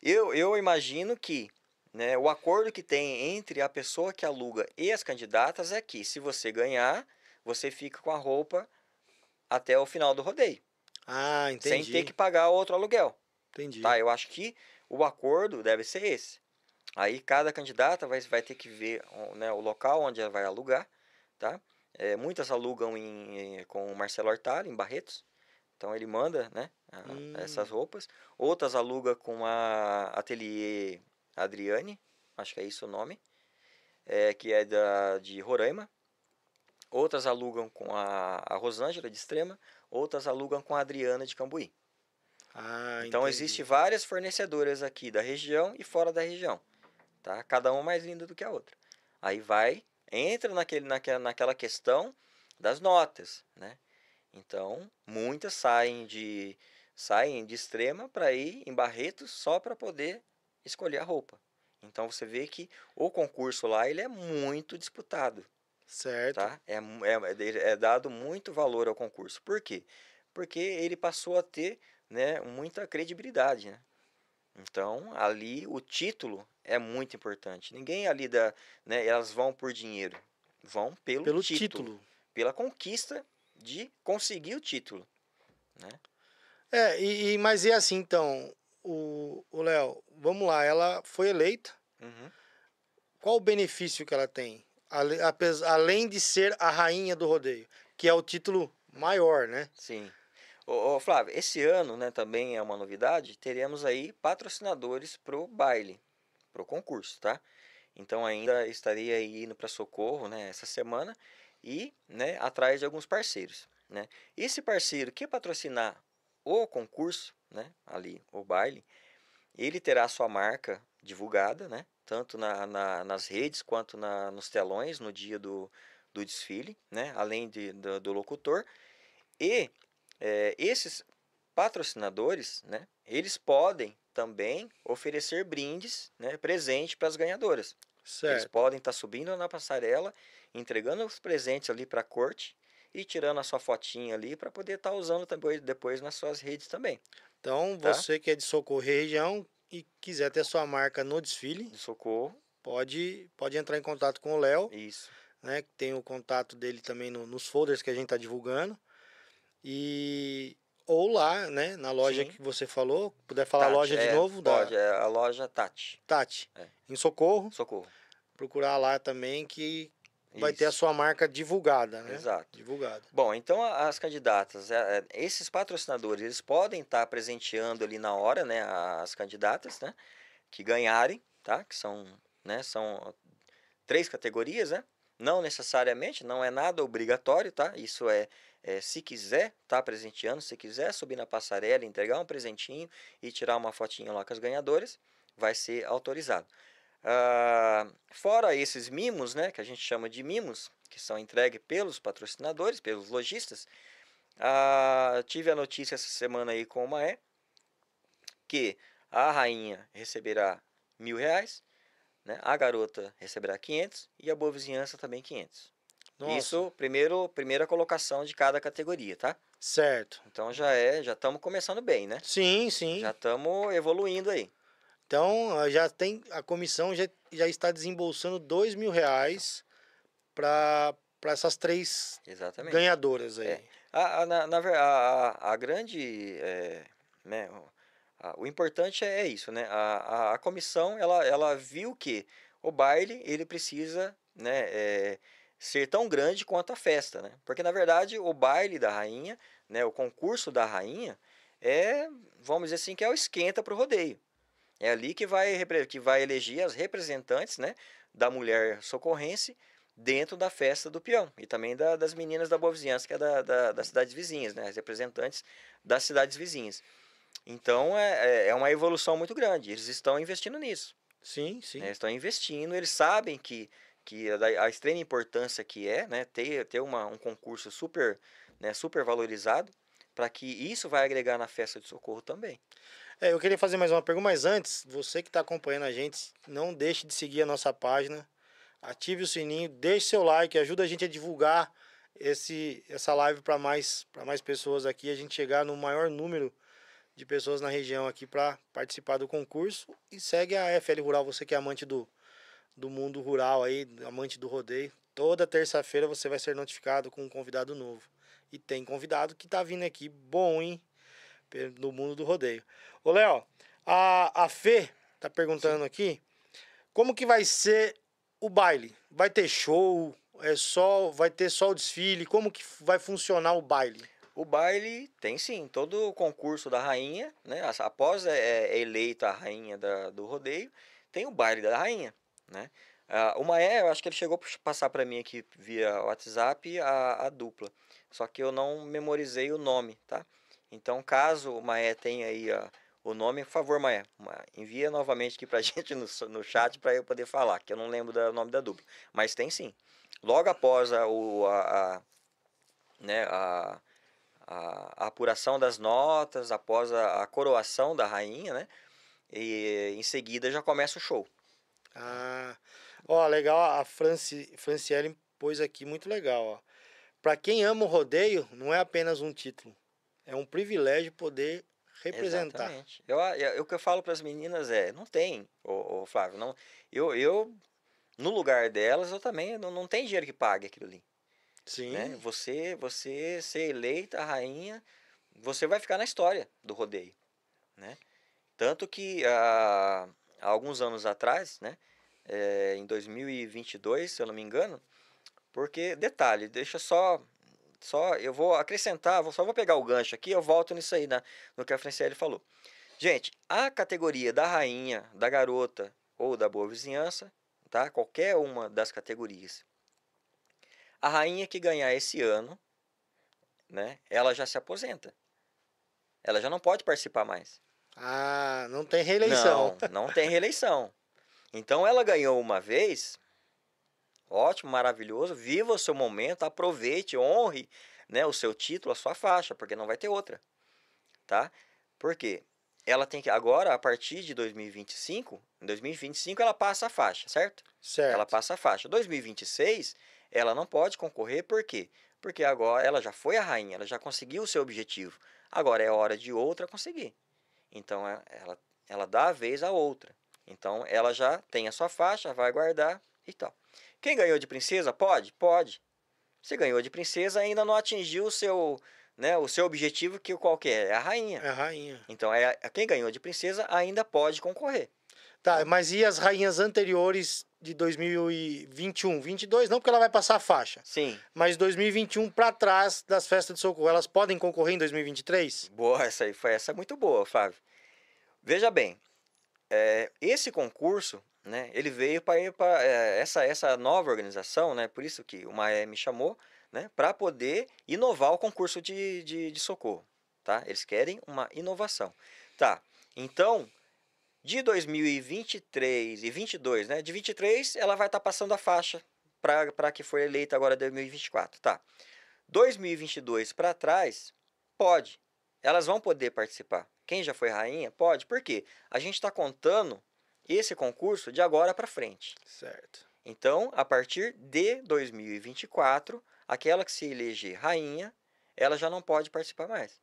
Eu, eu imagino que né, o acordo que tem entre a pessoa que aluga e as candidatas é que se você ganhar, você fica com a roupa até o final do rodeio. Ah, entendi. Sem ter que pagar outro aluguel. Entendi. Tá, eu acho que o acordo deve ser esse. Aí cada candidata vai, vai ter que ver né, o local onde ela vai alugar, tá? É, muitas alugam em, em, com o Marcelo Hortali, em Barretos. Então ele manda, né? A, hum. Essas roupas. Outras aluga com a Atelier Adriane, acho que é isso o nome, é, que é da, de Roraima. Outras alugam com a, a Rosângela de Extrema, outras alugam com a Adriana de Cambuí. Ah, então existem existe várias fornecedoras aqui da região e fora da região, tá? Cada uma mais linda do que a outra. Aí vai, entra naquele, naquela, naquela questão das notas, né? Então, muitas saem de saem de extrema para ir em Barretos só para poder escolher a roupa. Então você vê que o concurso lá ele é muito disputado. Tá? Certo. Tá? É, é, é dado muito valor ao concurso. Por quê? Porque ele passou a ter né, muita credibilidade. Né? Então, ali o título é muito importante. Ninguém ali dá Né, elas vão por dinheiro. Vão pelo, pelo título, título. Pela conquista de conseguir o título. Né? É, e, e mas é assim, então, o Léo, vamos lá, ela foi eleita. Uhum. Qual o benefício que ela tem? Além de ser a rainha do rodeio, que é o título maior, né? Sim. Ô, ô, Flávio, esse ano, né, também é uma novidade, teremos aí patrocinadores pro baile, pro concurso, tá? Então ainda estarei aí indo para Socorro, né, essa semana, e né, atrás de alguns parceiros. Né? Esse parceiro que patrocinar o concurso, né, ali, o baile, ele terá sua marca divulgada, né, tanto na, na, nas redes quanto na, nos telões no dia do, do desfile, né, além de, do, do locutor. E é, esses patrocinadores, né, eles podem também oferecer brindes, né, presente para as ganhadoras. Certo. Eles podem estar tá subindo na passarela entregando os presentes ali para a corte e tirando a sua fotinha ali para poder estar tá usando também depois nas suas redes também. Então, tá? você que é de socorro região e quiser ter sua marca no desfile, de Socorro, pode pode entrar em contato com o Léo. Isso. Né, tem o contato dele também no, nos folders que a gente está divulgando. E ou lá, né, na loja Sim. que você falou, puder falar Tati, a loja é, de novo, pode, da... é a loja Tati. Tati. É. Em Socorro. Socorro. Procurar lá também que vai ter a sua marca divulgada, né? Exato. Divulgada. Bom, então as candidatas, é, é, esses patrocinadores, eles podem estar tá presenteando ali na hora, né, as candidatas, né, que ganharem, tá? Que são, né, são três categorias, né? Não necessariamente, não é nada obrigatório, tá? Isso é, é se quiser, tá presenteando, se quiser subir na passarela, entregar um presentinho e tirar uma fotinha lá com as ganhadoras, vai ser autorizado. Ah, fora esses mimos, né, que a gente chama de mimos, que são entregues pelos patrocinadores, pelos lojistas, ah, tive a notícia essa semana aí com o Maé, que a rainha receberá mil reais, né, a garota receberá 500 e a boa vizinhança também 500. Nossa. Isso, primeiro, primeira colocação de cada categoria, tá? Certo. Então já é, já estamos começando bem, né? Sim, sim. Já estamos evoluindo aí. Então, já tem a comissão já, já está desembolsando dois mil reais para essas três Exatamente. ganhadoras aí. É. A, a, na, na, a, a grande. É, né, a, o importante é, é isso, né? A, a, a, comissão ela, ela viu que o baile ele precisa né, é, ser tão grande quanto a festa, né? Porque na verdade o baile da rainha, né, o concurso da rainha, é, vamos dizer assim, que é o esquenta para o rodeio. É ali que vai, que vai eleger as representantes né, da mulher socorrense dentro da festa do peão e também da, das meninas da boa vizinhança, que é da, da, das cidades vizinhas, né, as representantes das cidades vizinhas. Então é, é, é uma evolução muito grande, eles estão investindo nisso. Sim, sim. Eles estão investindo, eles sabem que, que a, a extrema importância que é né, ter, ter uma, um concurso super, né, super valorizado, para que isso vai agregar na festa de socorro também. É, eu queria fazer mais uma pergunta, mas antes, você que está acompanhando a gente, não deixe de seguir a nossa página, ative o sininho, deixe seu like, ajuda a gente a divulgar esse, essa live para mais, mais pessoas aqui, a gente chegar no maior número de pessoas na região aqui para participar do concurso. E segue a FL Rural, você que é amante do, do mundo rural aí, amante do rodeio. Toda terça-feira você vai ser notificado com um convidado novo. E tem convidado que está vindo aqui bom, hein? no mundo do rodeio. Ô, Léo, a, a Fê tá perguntando Sim. aqui como que vai ser o baile? Vai ter show? É só, vai ter só o desfile? Como que vai funcionar o baile? O baile tem sim, todo o concurso da rainha, né? Após é, é, é eleita a rainha da, do rodeio, tem o baile da rainha, né? Ah, o Maé, eu acho que ele chegou a passar para mim aqui via WhatsApp a, a dupla, só que eu não memorizei o nome, tá? Então, caso o Maé tenha aí ó, o nome, por favor, Maé, envia novamente aqui pra [laughs] gente no, no chat para eu poder falar, que eu não lembro o nome da dupla. Mas tem sim. Logo após a, o, a, a né, a, a, a, apuração das notas, após a, a, coroação da rainha, né? E em seguida já começa o show. Ah, ó, legal, a Franci, Franciele pôs aqui, muito legal, ó. Pra quem ama o rodeio, não é apenas um título, é um privilégio poder representar. Exatamente. Eu, eu, o que eu falo para as meninas é, não tem, ô, ô, Flávio, não, eu, eu, no lugar delas, eu também, não, não tem dinheiro que pague aquilo ali. Sim. Né? Você, você ser eleita rainha, você vai ficar na história do rodeio, né? Tanto que há, há alguns anos atrás, né? É, em 2022, se eu não me engano, porque, detalhe, deixa só só eu vou acrescentar, vou, só vou pegar o gancho aqui, eu volto nisso aí, né, no que a Franciele falou. Gente, a categoria da rainha, da garota ou da boa vizinhança, tá? Qualquer uma das categorias. A rainha que ganhar esse ano, né? Ela já se aposenta. Ela já não pode participar mais. Ah, não tem reeleição. Não, não tem reeleição. Então ela ganhou uma vez, Ótimo, maravilhoso. Viva o seu momento, aproveite, honre né, o seu título, a sua faixa, porque não vai ter outra. Tá? Por quê? Ela tem que, agora, a partir de 2025, em 2025 ela passa a faixa, certo? Certo. Ela passa a faixa. 2026, ela não pode concorrer, por quê? Porque agora ela já foi a rainha, ela já conseguiu o seu objetivo. Agora é hora de outra conseguir. Então é, ela, ela dá a vez à outra. Então ela já tem a sua faixa, vai guardar e tal. Quem ganhou de princesa pode? Pode. Você ganhou de princesa ainda não atingiu o seu, né, o seu objetivo que qual que é? É a rainha. É a rainha. Então, é, é quem ganhou de princesa ainda pode concorrer. Tá, mas e as rainhas anteriores de 2021, 22 não porque ela vai passar a faixa. Sim. Mas 2021 para trás das festas de socorro, elas podem concorrer em 2023? Boa, essa aí foi essa é muito boa, Fábio. Veja bem, é, esse concurso né? Ele veio para eh, essa, essa nova organização, né? por isso que o Maé me chamou, né? para poder inovar o concurso de, de, de, socorro. Tá? Eles querem uma inovação. Tá, então, de 2023 e 22, né? de 23 ela vai estar tá passando a faixa para que foi eleita agora 2024. Tá, 2022 para trás, pode. Elas vão poder participar. Quem já foi rainha, pode. Por quê? A gente está contando esse concurso de agora para frente. Certo. Então, a partir de 2024, aquela que se eleger rainha, ela já não pode participar mais.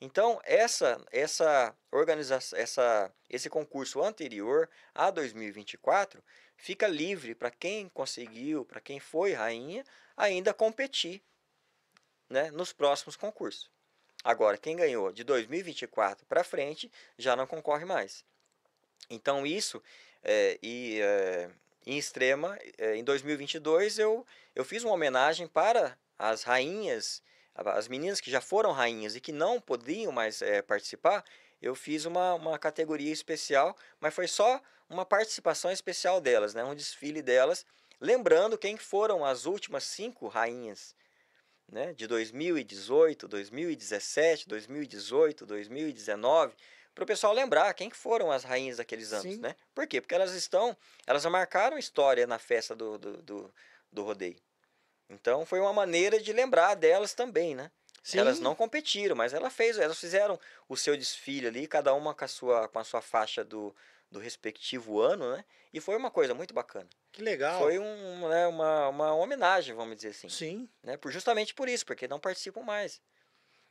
Então, essa essa organização, essa esse concurso anterior a 2024 fica livre para quem conseguiu, para quem foi rainha, ainda competir, né, nos próximos concursos. Agora, quem ganhou de 2024 para frente já não concorre mais. Então, isso, é, e é, em extrema, é, em 2022 eu, eu fiz uma homenagem para as rainhas, as meninas que já foram rainhas e que não podiam mais participar, eu fiz uma, uma categoria especial, mas foi só uma participação especial delas, né? um desfile delas, lembrando quem foram as últimas cinco rainhas né? de 2018, 2017, 2018, 2019 para o pessoal lembrar quem foram as rainhas daqueles anos, Sim. né? Por quê? Porque elas estão, elas marcaram história na festa do, do, do, do rodeio. Então foi uma maneira de lembrar delas também, né? Sim. Elas não competiram, mas ela fez, elas fizeram o seu desfile ali, cada uma com a sua, com a sua faixa do, do respectivo ano, né? E foi uma coisa muito bacana. Que legal. Foi um, né, uma, uma homenagem, vamos dizer assim. Sim. Né? Por, justamente por isso, porque não participam mais.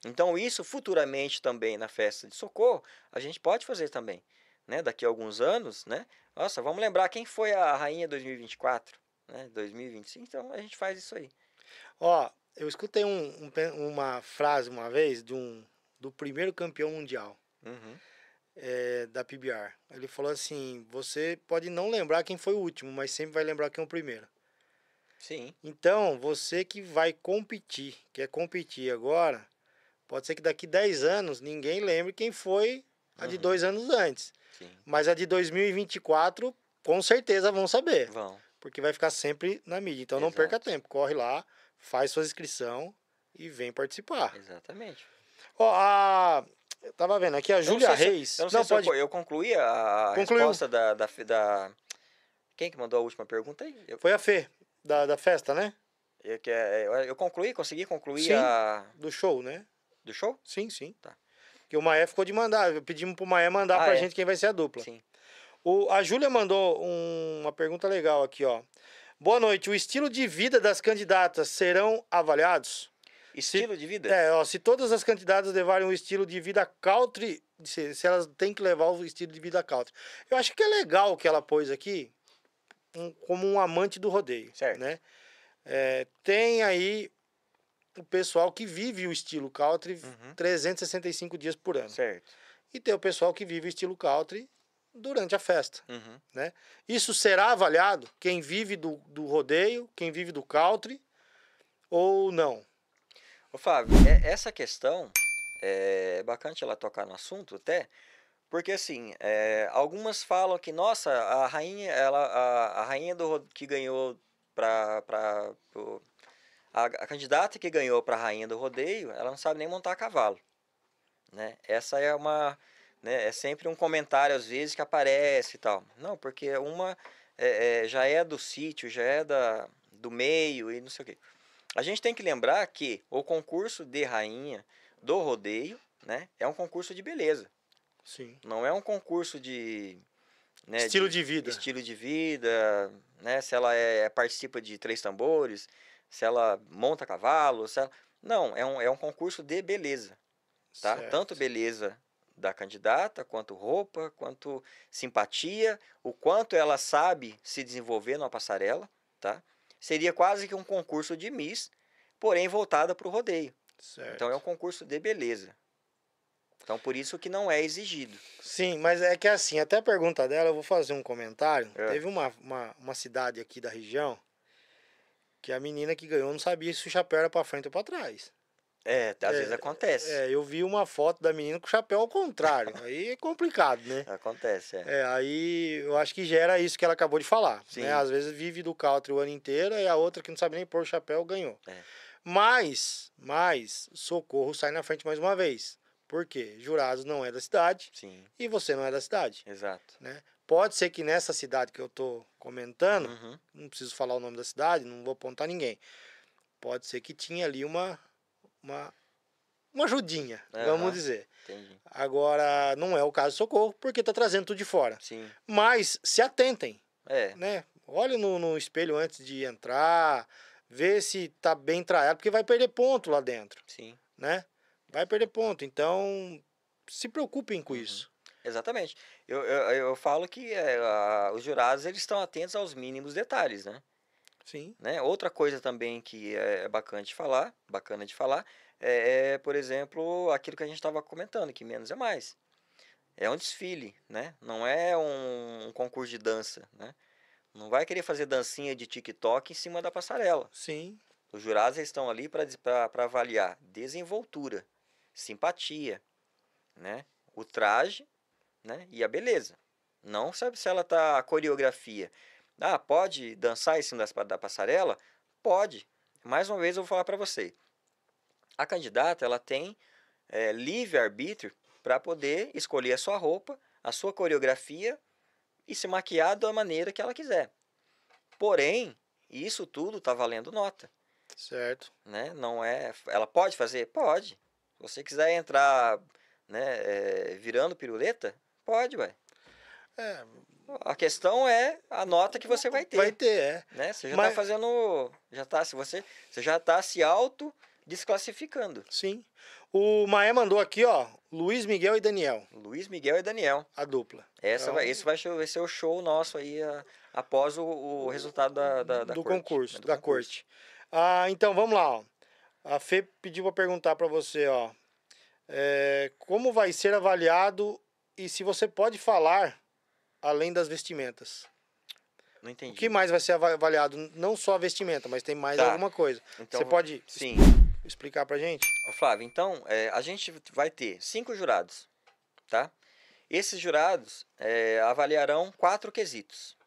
Então, isso futuramente também na festa de socorro, a gente pode fazer também. Né? Daqui a alguns anos, né? Nossa, vamos lembrar quem foi a rainha 2024, né? 2025, então a gente faz isso aí. Ó, eu escutei um, um, uma frase uma vez de um, do primeiro campeão mundial uhum. é, da PBR. Ele falou assim: você pode não lembrar quem foi o último, mas sempre vai lembrar quem é o primeiro. Sim. Então, você que vai competir, quer competir agora, Pode ser que daqui 10 anos ninguém lembre quem foi a uhum. de dois uhum. anos antes. Sim. Mas a de 2024, com certeza vão saber. Vão. Porque vai ficar sempre na mídia. Então Exato. não perca tempo. Corre lá, faz sua inscrição e vem participar. Exatamente. Ó, a... Eu tava vendo aqui a Júlia Reis. eu não, sei, se, eu não sei pode... se eu concluí a Concluiu. resposta da, da, da, Quem que mandou a última pergunta aí? Eu... Foi a Fê, da, da festa, né? Eu, é, eu concluí, consegui concluir Sim, a. Do show, né? Deixou? Sim, sim. Tá. que o Maé ficou de mandar. Pedimos pro Maé mandar ah, pra é? gente quem vai ser a dupla. Sim. O, a Júlia mandou um, uma pergunta legal aqui, ó. Boa noite. O estilo de vida das candidatas serão avaliados? Estilo se, de vida? É, ó, se todas as candidatas levarem um estilo de vida country, se, se, elas têm que levar o estilo de vida country. Eu acho que é legal o que ela pôs aqui, um, como um amante do rodeio. Certo. Né? É, tem aí o pessoal que vive o estilo country uhum. 365 dias por ano. Certo. E tem o pessoal que vive o estilo country durante a festa, uhum. né? Isso será avaliado quem vive do, do rodeio, quem vive do country ou não? Ô Fábio, é, essa questão é, é bacana ela tocar no assunto até, porque assim, é, algumas falam que, nossa, a rainha, ela, a, a rainha do que ganhou para a, a candidata que ganhou para a rainha do rodeio, ela não sabe nem montar a cavalo. Né? Essa é uma. Né, é sempre um comentário, às vezes, que aparece e tal. Não, porque uma é, é, já é do sítio, já é da, do meio e não sei o quê. A gente tem que lembrar que o concurso de rainha do rodeio né, é um concurso de beleza. Sim. Não é um concurso de. Né, estilo de, de, vida. Estilo de vida, né? Se ela é, é participa de três tambores, se ela monta cavalo, se ela... Não, é um, é um concurso de beleza, tá? Tanto beleza da candidata, quanto roupa, quanto simpatia, o quanto ela sabe se desenvolver numa passarela, tá? Seria quase que um concurso de Miss, porém voltada para o rodeio. Certo. Então é um concurso de beleza. Então por isso que não é exigido. Sim, mas é que é assim, até a pergunta dela, eu vou fazer um comentário. É. Teve uma, uma, uma cidade aqui da região que a menina que ganhou não sabia se o chapéu era pra frente ou pra trás. É, às é, vezes acontece. É, eu vi uma foto da menina com o chapéu ao contrário. [laughs] aí é complicado, né? Acontece, é. é. aí eu acho que gera isso que ela acabou de falar. Né? Sim. Né? Às vezes vive do country o ano inteiro e a outra que não sabe nem pôr o chapéu ganhou. É. Mas, mas, Socorro sai na frente mais uma vez. Por quê? Jurados não é da cidade Sim. e você não é da cidade. Exato. Né? Pode ser que nessa cidade que eu estou comentando, uhum. não preciso falar o nome da cidade, não vou apontar ninguém. Pode ser que tinha ali uma uma uma ajudinha, uhum. vamos dizer. Entendi. Agora não é o caso de socorro porque está trazendo tudo de fora. Sim. Mas se atentem. É. Né? Olhe no, no espelho antes de entrar, vê se tá bem traiado, porque vai perder ponto lá dentro. Sim. Né? Vai perder ponto. Então, se preocupem com uhum. isso. Exatamente. Eu, eu, eu falo que eh, a, os jurados eles estão atentos aos mínimos detalhes, né? Sim. Né? Outra coisa também que é, é bacana de falar, bacana de falar, é, é por exemplo, aquilo que a gente estava comentando, que menos é mais. É um desfile, né? Não é um, um concurso de dança, né? Não vai querer fazer dancinha de TikTok em cima da passarela. Sim. Os jurados estão ali para avaliar desenvoltura, simpatia, né? O traje né? E a beleza. Não sabe se ela tá a coreografia. Ah, pode dançar em cima da, da passarela? Pode. Mais uma vez eu vou falar para você. A candidata ela tem é, livre arbítrio para poder escolher a sua roupa, a sua coreografia e se maquiar da maneira que ela quiser. Porém, isso tudo está valendo nota. Certo. Né? Não é. Ela pode fazer? Pode. Se você quiser entrar né, é, virando piruleta, Pode, ué. É. A questão é a nota que você vai ter. Vai ter, é. Né? Você já está Mas... fazendo. Já tá, se você, você já está se auto desclassificando. Sim. O Maé mandou aqui, ó, Luiz Miguel e Daniel. Luiz Miguel e Daniel. A dupla. Essa então... vai, esse vai ser o show nosso aí a, após o, o, resultado da, da, da do corte, concurso, né? do da concurso. corte. Ah, então vamos lá, ó. A Fê pediu para perguntar para você, ó, é, como vai ser avaliado e se você pode falar além das vestimentas. Não entendi. O que mais vai ser avaliado? Não só a vestimenta, mas tem mais tá. alguma coisa. Então, você pode sim. explicar pra gente? Flávio, então, é, a gente vai ter cinco jurados, tá? Esses jurados é, avaliarão quatro quesitos.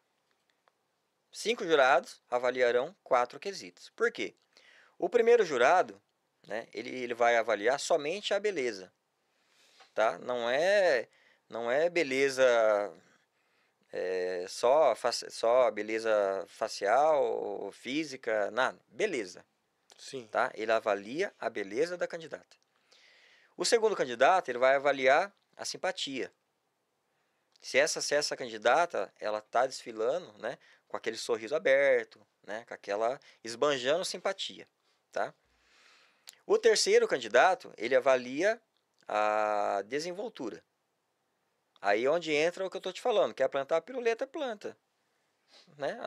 Cinco jurados avaliarão quatro quesitos. Por quê? O primeiro jurado, né, ele, ele vai avaliar somente a beleza, tá? Não é não é beleza é, só, só beleza facial, física, nada. Beleza. Sim. Tá? Ele avalia a beleza da candidata. O segundo candidato, ele vai avaliar a simpatia. Se essa, se essa candidata, ela está desfilando, né? Com aquele sorriso aberto, né? Com aquela... Esbanjando simpatia, tá? O terceiro candidato, ele avalia a desenvoltura. Aí onde entra o que eu estou te falando, quer plantar a piruleta, planta. Né?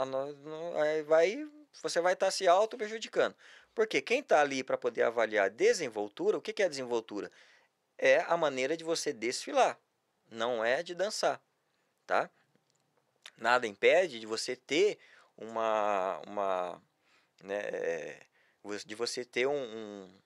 Aí vai, você vai estar tá se auto-prejudicando. Porque quem está ali para poder avaliar desenvoltura, o que, que é desenvoltura? É a maneira de você desfilar, não é de dançar, tá? Nada impede de você ter uma, uma né, é, de você ter um, um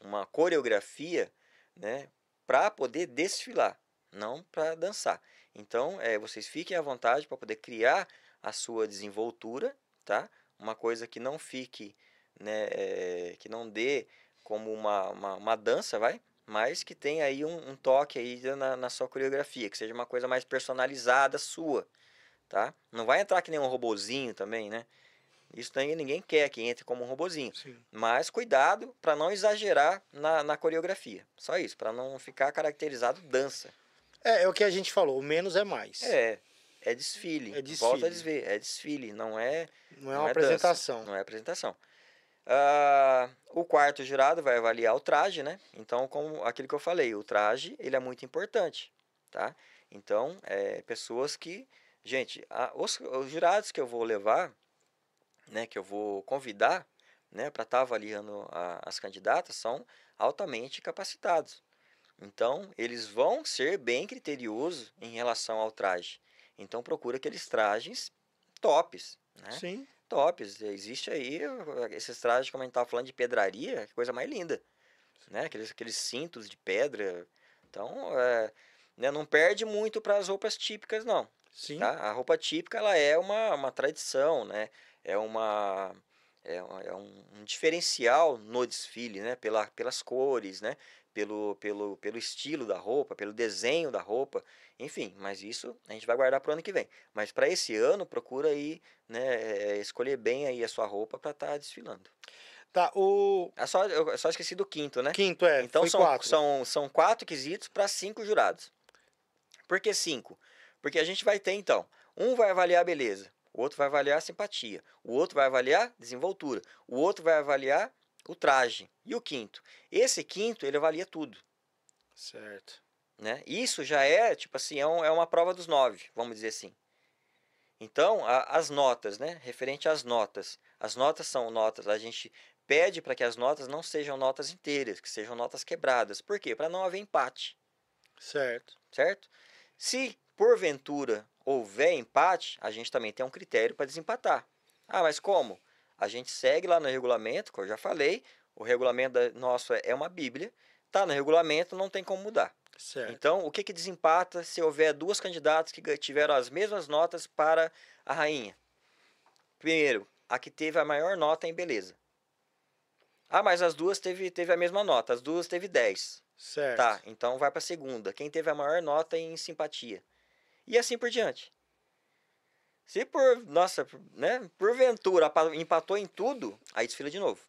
uma coreografia, né, para poder desfilar não para dançar. Então, é, vocês fiquem à vontade para poder criar a sua desenvoltura, tá? Uma coisa que não fique, né, é, que não dê como uma, uma, uma, dança, vai? Mas que tenha aí um, um toque aí na, na sua coreografia, que seja uma coisa mais personalizada sua, tá? Não vai entrar que nem um robozinho também, né? Isso ninguém quer que entre como um robozinho. Sim. Mas cuidado para não exagerar na, na coreografia. Só isso, para não ficar caracterizado dança. É, é o que a gente falou, o menos é mais. É. É desfile. É desfile. Volta a desver, é desfile, não é. Não é uma é não apresentação. não é apresentação. Ah, o quarto jurado vai avaliar o traje, né? Então, como aquilo que eu falei, o traje ele é muito importante, tá? Então, é, pessoas que, gente, a, os, os jurados que eu vou levar, né, que eu vou convidar, né, para estar tá avaliando a, as candidatas são altamente capacitados. Então, eles vão ser bem criteriosos em relação ao traje. Então, procura aqueles trajes tops, né? Sim. Tops. Existe aí esses trajes, como a gente tava falando, de pedraria, que é coisa mais linda. Né? Aqueles, aqueles cintos de pedra. Então, é, né, não perde muito para as roupas típicas, não. Sim. Tá? A roupa típica, ela é uma, uma tradição, né? É uma... É, é um, é um diferencial no desfile, né? Pela, pelas cores, né? pelo, pelo, pelo estilo da roupa, pelo desenho da roupa, enfim, mas isso a gente vai guardar para o ano que vem. Mas para esse ano, procura aí, né, eh, escolher bem aí a sua roupa para estar tá desfilando. Tá, o... É eu só, eu só esqueci do quinto, né? Quinto, é. Então são quatro. São, são quatro quesitos para cinco jurados. Por que cinco? Porque a gente vai ter, então, um vai avaliar a beleza, o outro vai avaliar a simpatia, o outro vai avaliar desenvoltura, o outro vai avaliar o traje e o quinto. Esse quinto, ele avalia tudo. Certo. Né? Isso já é, tipo assim, é, um, é uma prova dos nove, vamos dizer assim. Então, a, as notas, né? Referente às notas. As notas são notas, a gente pede para que as notas não sejam notas inteiras, que sejam notas quebradas. Por quê? Para não haver empate. Certo. Certo? Se, porventura, houver empate, a gente também tem um critério para desempatar. Ah, mas como? A gente segue lá no regulamento, como eu já falei, o regulamento nosso é, é uma bíblia, tá no regulamento, não tem como mudar. Certo. Então, o que, que desempata se houver duas candidatas que tiveram as mesmas notas para a rainha? Primeiro, a que teve a maior nota em beleza. Ah, mas as duas teve, teve a mesma nota, as duas teve 10. Tá, certo. Tá, então vai para a segunda. Quem teve a maior nota em simpatia. E assim por diante. Se por, nossa, né, porventura empatou em tudo, aí desfila de novo.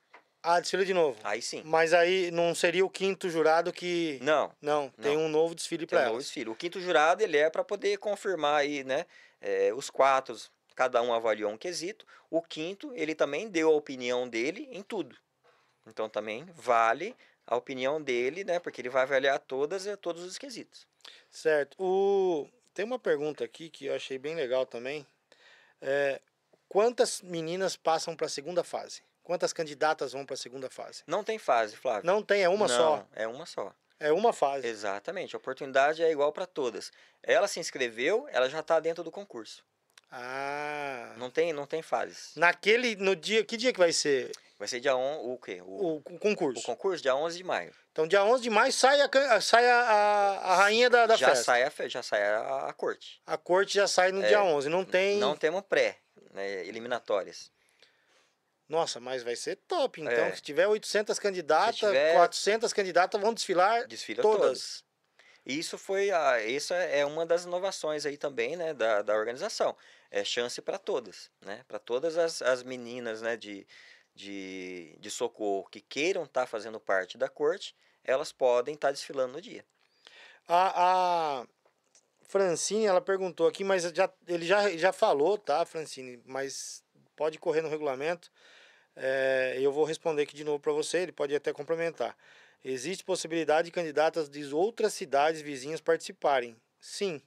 Ah, desfila de novo. Aí sim. Mas aí não seria o quinto jurado que. Não. Não, tem não. um novo desfile para um novo desfile. O quinto jurado, ele é para poder confirmar aí, né? É, os quatro, cada um avaliou um quesito. O quinto, ele também deu a opinião dele em tudo. Então também vale a opinião dele, né? Porque ele vai avaliar todas eh, todos os quesitos. Certo. O... Tem uma pergunta aqui que eu achei bem legal também. É, quantas meninas passam para a segunda fase? Quantas candidatas vão para a segunda fase? Não tem fase, Flávio. Não tem, é uma Não, só. É uma só. É uma fase. Exatamente. A oportunidade é igual para todas. Ela se inscreveu, ela já está dentro do concurso. Ah. Não tem, não tem fases. Naquele, no dia, que dia que vai ser? Vai ser dia 11, on... o quê? O... o, concurso. O concurso, dia 11 de maio. Então, dia 11 de maio sai a, sai a, a, a rainha da, da já festa. Sai a, já sai a, a corte. A corte já sai no é, dia 11, não tem... Não temos pré, né, eliminatórias. Nossa, mas vai ser top, então. É. Se tiver 800 candidatas, tiver... 400 candidatas vão desfilar Desfila todas. todas. E isso foi a, é, é uma das inovações aí também, né, da, da organização. É chance para todas, né? Para todas as, as meninas, né, de, de, de socorro que queiram estar tá fazendo parte da corte, elas podem estar tá desfilando no dia. A, a Francine, ela perguntou aqui, mas já, ele já, já falou, tá, Francine? Mas pode correr no regulamento. É, eu vou responder aqui de novo para você, ele pode até complementar. Existe possibilidade de candidatas de outras cidades vizinhas participarem. Sim,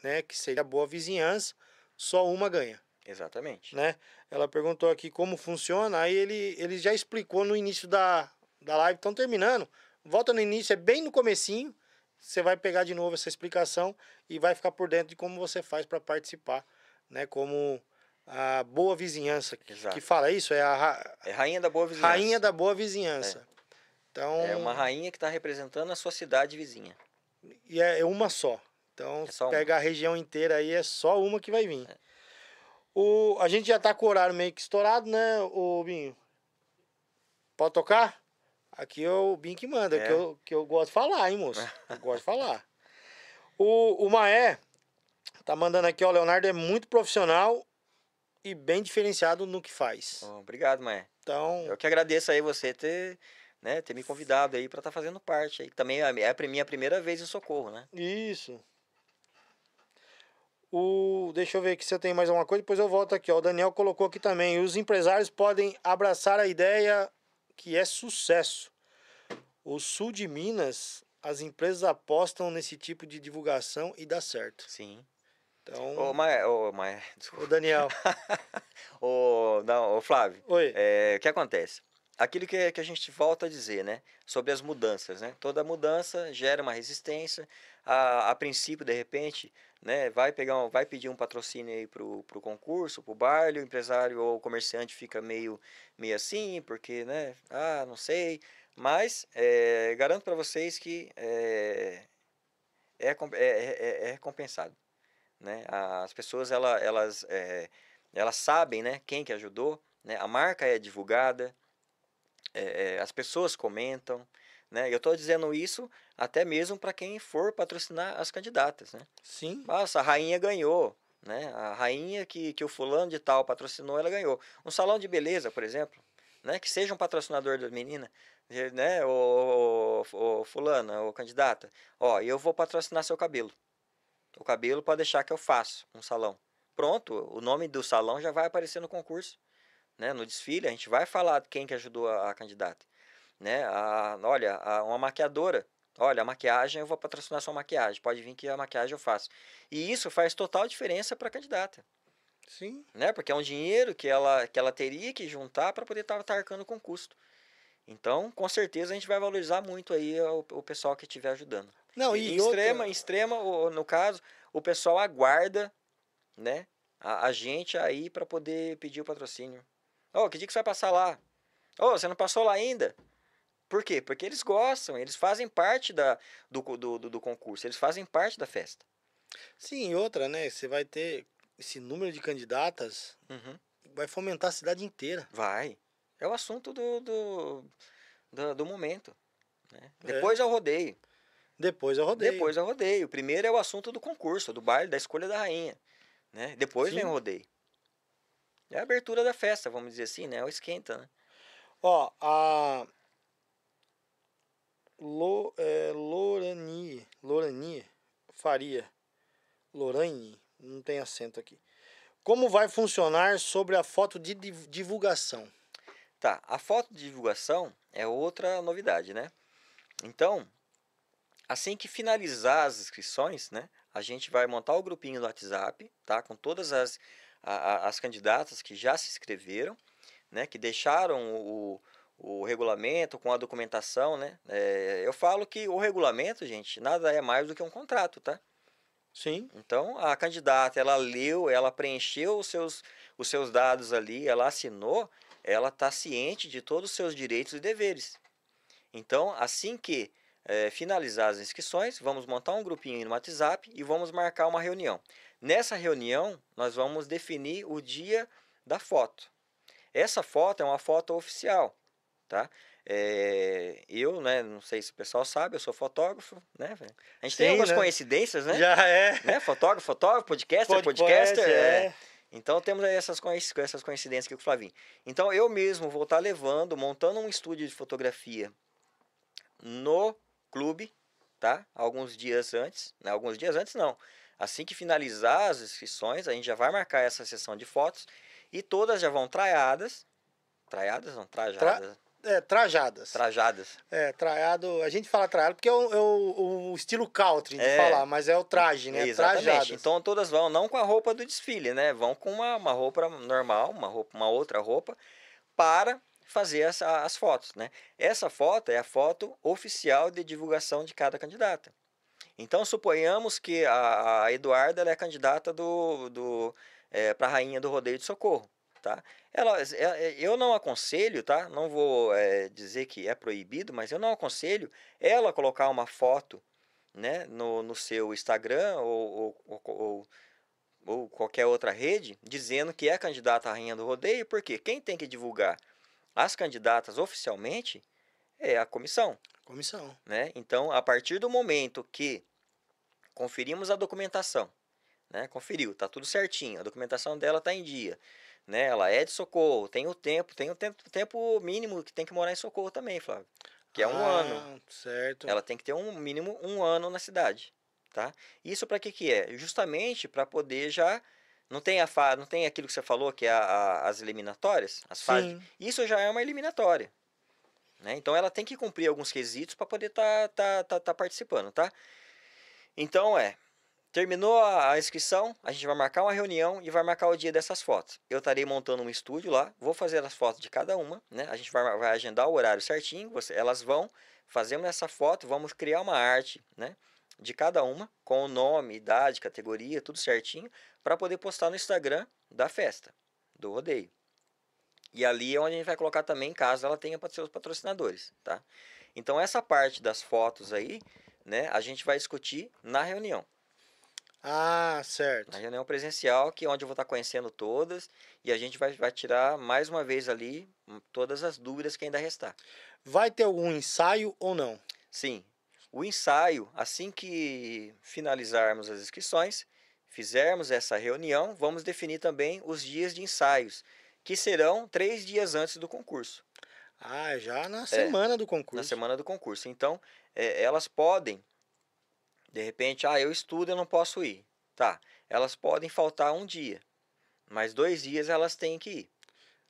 né? Que seria boa vizinhança, só uma ganha. Exatamente. Né? Ela perguntou aqui como funciona, aí ele, ele já explicou no início da, da live, estão terminando. Volta no início, é bem no comecinho. Você vai pegar de novo essa explicação e vai ficar por dentro de como você faz para participar, né? Como a boa vizinhança que fala isso é a ra... é rainha da boa vizinhança. Rainha da boa vizinhança. É. Então, é uma rainha que está representando a sua cidade vizinha. E é, é uma só. Então, é só pega uma. a região inteira aí, é só uma que vai vir. É. O, a gente já está com o horário meio que estourado, né, o Binho? Pode tocar? Aqui é o Binho que manda, é. que, eu, que eu gosto de falar, hein, moço? Eu [laughs] gosto de falar. O, o Maé tá mandando aqui, ó, Leonardo é muito profissional e bem diferenciado no que faz. Obrigado, Maé. Então... Eu que agradeço aí você ter né, ter me convidado aí para estar tá fazendo parte aí. Também é a é minha primeira vez em socorro, né? Isso. O, deixa eu ver aqui se eu tenho mais alguma coisa, depois eu volto aqui. Ó. O Daniel colocou aqui também. Os empresários podem abraçar a ideia que é sucesso. O sul de Minas, as empresas apostam nesse tipo de divulgação e dá certo. Sim. Então. Ô, Maia, ô, Maia, desculpa. O Daniel. [laughs] ô, não, ô, Flávio. Oi. É, o que acontece? aquilo que, que a gente volta a dizer, né? Sobre as mudanças, né? Toda mudança gera uma resistência. A, a princípio, de repente, né? Vai pegar, um, vai pedir um patrocínio aí pro, pro concurso, pro baile, o empresário ou o comerciante fica meio, meio assim, porque, né? Ah, não sei. Mas é, garanto para vocês que é, é, é, é recompensado, né? As pessoas ela, elas elas sabem, né? Quem que ajudou, né? A marca é divulgada é, as pessoas comentam. Né? Eu estou dizendo isso até mesmo para quem for patrocinar as candidatas. Né? Sim. Nossa, a rainha ganhou. Né? A rainha que, que o fulano de tal patrocinou, ela ganhou. Um salão de beleza, por exemplo, né? que seja um patrocinador da menina, eh, né? O, o, o fulana, o candidata, ó, eu vou patrocinar seu cabelo. O cabelo pode deixar que eu faço um salão. Pronto, o nome do salão já vai aparecer no concurso né, no desfile, a gente vai falar quem que ajudou a, a candidata, né? A, olha, a, uma maquiadora, olha, a maquiagem eu vou patrocinar sua maquiagem, pode vir que a maquiagem eu faço. E isso faz total diferença para a candidata. Sim. Né? Porque é um dinheiro que ela, que ela teria que juntar para poder estar tá, tá arcando com custo. Então, com certeza, a gente vai valorizar muito aí o, o pessoal que estiver ajudando. Não, e, e em extrema, extrema, no caso, o pessoal aguarda, né? A, a gente aí para poder pedir o patrocínio. Ô, oh, que dia que você vai passar lá? Ô, oh, você não passou lá ainda? Por quê? Porque eles gostam, eles fazem parte da, do, do, do, do concurso, eles fazem parte da festa. Sim, outra, né? Você vai ter esse número de candidatas, uhum. vai fomentar a cidade inteira. Vai. É o assunto do, do, do, do momento. Né? É. Depois é o rodeio. Depois é o rodeio. Depois é o rodeio. Primeiro é o assunto do concurso, do baile, da escolha da rainha. Né? Depois Sim. vem o rodeio. É a abertura da festa, vamos dizer assim, né? É o esquenta, né? Ó, a. Lo, é, Lorani, Lorani Faria, Lorani, não tem acento aqui. Como vai funcionar sobre a foto de divulgação? Tá, a foto de divulgação é outra novidade, né? Então, assim que finalizar as inscrições, né, a gente vai montar o grupinho do WhatsApp, tá? Com todas as a, a, as candidatas que já se inscreveram, né, que deixaram o, o regulamento com a documentação, né? É, eu falo que o regulamento, gente, nada é mais do que um contrato, tá? Sim. Então, a candidata, ela leu, ela preencheu os seus, os seus dados ali, ela assinou, ela está ciente de todos os seus direitos e deveres. Então, assim que é, finalizar as inscrições, vamos montar um grupinho no WhatsApp e vamos marcar uma reunião. Nessa reunião, nós vamos definir o dia da foto. Essa foto é uma foto oficial, tá? É, eu, né, não sei se o pessoal sabe, eu sou fotógrafo, né? A gente Sim, tem algumas né? coincidências, né? Já é. Né? Fotógrafo, fotógrafo, podcaster, Pod podcaster. É. É. Então temos aí essas, essas coincidências aqui com o Flavinho. Então eu mesmo vou estar levando, montando um estúdio de fotografia no clube, tá? Alguns dias antes, né? Alguns dias antes não. Assim que finalizar as inscrições, a gente já vai marcar essa sessão de fotos e todas já vão traiadas. Traiadas não, trajadas. Tra, é, trajadas. Trajadas. É, traiado. A gente fala traiado porque é o, é o, o estilo country de é, falar, mas é o traje, né? Exatamente. Trajadas. Então todas vão não com a roupa do desfile, né? Vão com uma, uma roupa normal, uma, roupa, uma outra roupa, para fazer as fotos, né? Essa foto é a foto oficial de divulgação de cada candidata. Então, suponhamos que a, a Eduarda é candidata do, do, é, eh, para a rainha do rodeio de socorro. Tá? Ela, eu não aconselho, tá? não vou é, dizer que é proibido, mas eu não aconselho ela colocar uma foto né, no, no seu Instagram ou, ou, ou, ou qualquer outra rede dizendo que é candidata à rainha do rodeio, porque quem tem que divulgar as candidatas oficialmente é a comissão. Comissão. Né? Então, a partir do momento que conferimos a documentação, né? Conferiu, tá tudo certinho, a documentação dela tá em dia, né? Ela é de socorro, tem o tempo, tem o tempo, tempo mínimo que tem que morar em socorro também, Flávio, que é um ah, ano. Certo. Ela tem que ter um mínimo um ano na cidade, tá? Isso para que que é? Justamente para poder já não tem a fa... não tem aquilo que você falou que é a, a, as eliminatórias, as fases. Isso já é uma eliminatória. Né? Então ela tem que cumprir alguns quesitos para poder estar tá, tá, tá, tá, participando, tá? Então é, terminou a inscrição, a gente vai marcar uma reunião e vai marcar o dia dessas fotos. Eu estarei montando um estúdio lá, vou fazer as fotos de cada uma, né? A gente vai, vai agendar o horário certinho, você, elas vão, fazemos essa foto, vamos criar uma arte, né? De cada uma, com o nome, idade, categoria, tudo certinho, para poder postar no Instagram da festa, do rodeio. E ali é onde a gente vai colocar também, caso ela tenha para seus patrocinadores, tá? Então, essa parte das fotos aí, né, a gente vai discutir na reunião. Ah, certo. Na reunião presencial, que é onde eu vou estar conhecendo todas, e a gente vai, vai tirar mais uma vez ali hum, todas as dúvidas que ainda restar. Vai ter algum ensaio ou não? Sim. O ensaio, assim que finalizarmos as inscrições, fizermos essa reunião, vamos definir também os dias de ensaios que serão três dias antes do concurso. Ah, é já na é, semana é, do concurso. Na semana do concurso. Então, é, elas podem, de repente, ah, eu estudo, eu não posso ir. Tá, elas podem faltar um dia, mas dois dias elas têm que ir.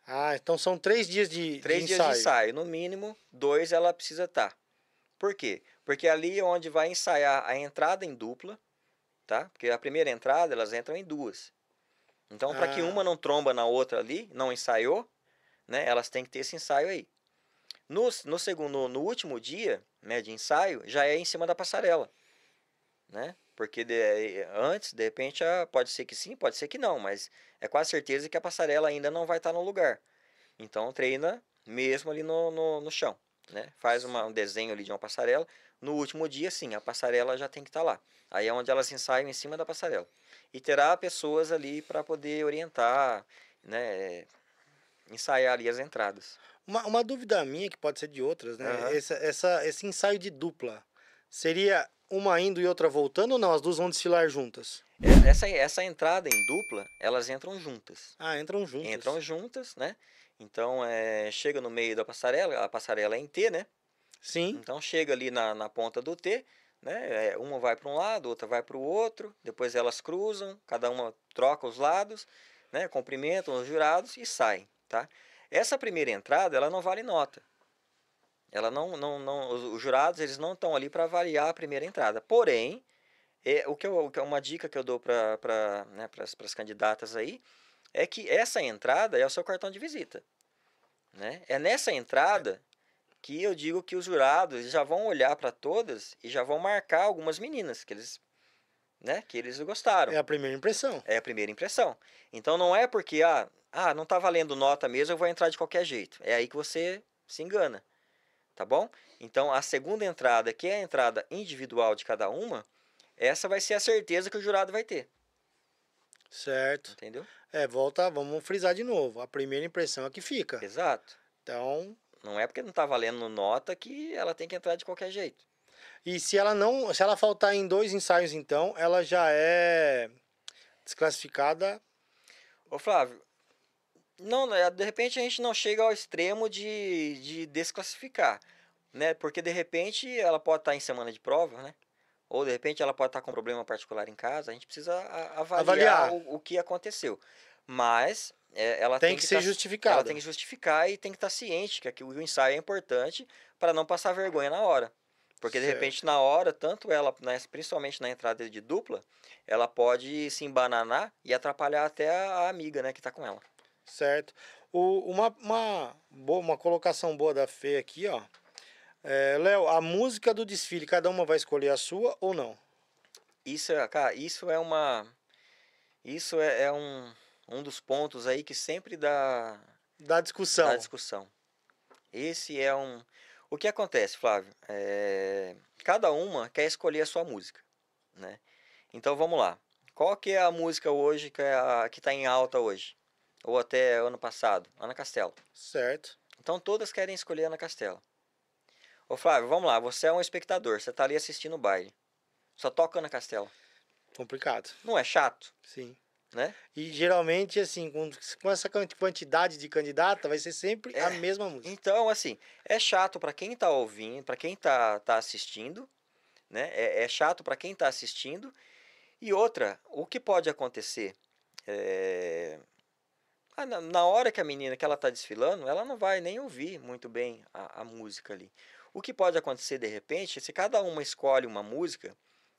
Ah, então são três dias de Três de dias ensaio. de ensaio. No mínimo, dois ela precisa estar. Tá. Por quê? Porque ali é onde vai ensaiar a entrada em dupla, tá? Porque a primeira entrada, elas entram em duas. Então, para que ah. uma não tromba na outra ali, não ensaiou, né? Elas têm que ter esse ensaio aí. No, no segundo, no último dia, né, de ensaio, já é em cima da passarela, né? Porque de, antes, de repente, ah, pode ser que sim, pode ser que não, mas é quase certeza que a passarela ainda não vai estar tá no lugar. Então treina mesmo ali no, no, no chão, né? Faz uma, um desenho ali de uma passarela. No último dia, sim, a passarela já tem que estar tá lá. Aí é onde elas ensaiam em cima da passarela. E terá pessoas ali para poder orientar, né, eh, ensaiar ali as entradas. Uma, uma dúvida minha, que pode ser de outras, né? Uhum. Essa, essa, esse ensaio de dupla seria uma indo e outra voltando ou não? As duas vão desfilar juntas? É, essa, essa entrada em dupla, elas entram juntas. Ah, entram juntas. Entram juntas, né? Então, é, chega no meio da passarela, a passarela é em T, né? Sim. Então chega ali na, na ponta do T, né? É, uma vai para um lado, outra vai para o outro, depois elas cruzam, cada uma troca os lados, né? cumprimentam os jurados e saem. Tá? Essa primeira entrada ela não vale nota. Ela não, não, não, os jurados eles não estão ali para avaliar a primeira entrada. Porém, é, o que é uma dica que eu dou para né, as candidatas aí é que essa entrada é o seu cartão de visita. Né? É nessa entrada que eu digo que os jurados já vão olhar para todas e já vão marcar algumas meninas que eles né, que eles gostaram. É a primeira impressão. É a primeira impressão. Então não é porque ah, ah, não tá valendo nota mesmo, eu vou entrar de qualquer jeito. É aí que você se engana. Tá bom? Então a segunda entrada, que é a entrada individual de cada uma, essa vai ser a certeza que o jurado vai ter. Certo. Entendeu? É, volta, vamos frisar de novo. A primeira impressão é que fica. Exato. Então, não é porque não está valendo nota que ela tem que entrar de qualquer jeito. E se ela não, se ela faltar em dois ensaios, então ela já é desclassificada. Ô Flávio, não, né, de repente a gente não chega ao extremo de, de desclassificar, né? Porque de repente ela pode estar tá em semana de prova, né? Ou de repente ela pode estar tá com um problema particular em casa. A gente precisa avaliar, avaliar. O, o que aconteceu. Mas é, ela tem, tem que, que ser tá, justificada. Ela tem que justificar e tem que estar tá ciente que aquilo, o ensaio é importante para não passar vergonha na hora. Porque de repente na hora, tanto ela, né, principalmente na entrada de dupla, ela pode se embananar e atrapalhar até a amiga, né, que está com ela. Certo. O, uma, uma, boa, uma colocação boa da Fê aqui, ó. É, Léo, a música do desfile, cada uma vai escolher a sua ou não? Isso, é, cara, isso é uma. Isso é, é um um dos pontos aí que sempre dá da discussão. Dá discussão. Esse é um. O que acontece, Flávio? É... Cada uma quer escolher a sua música, né? Então vamos lá. Qual que é a música hoje que é a... está em alta hoje? Ou até ano passado? Ana Castela. Certo. Então todas querem escolher Ana Castela. Ô Flávio, vamos lá. Você é um espectador. Você está ali assistindo o baile. Só toca Ana Castela. Complicado. Não é chato? Sim né? E geralmente, assim, com, com essa quantidade de candidata, vai ser sempre é. a mesma música. Então, assim, é chato para quem tá ouvindo, para quem tá, tá assistindo, né? É, é chato para quem tá assistindo. E outra, o que pode acontecer? É... Ah, na, na, hora que a menina que ela tá desfilando, ela não vai nem ouvir muito bem a, a música ali. O que pode acontecer de repente, se cada uma escolhe uma música,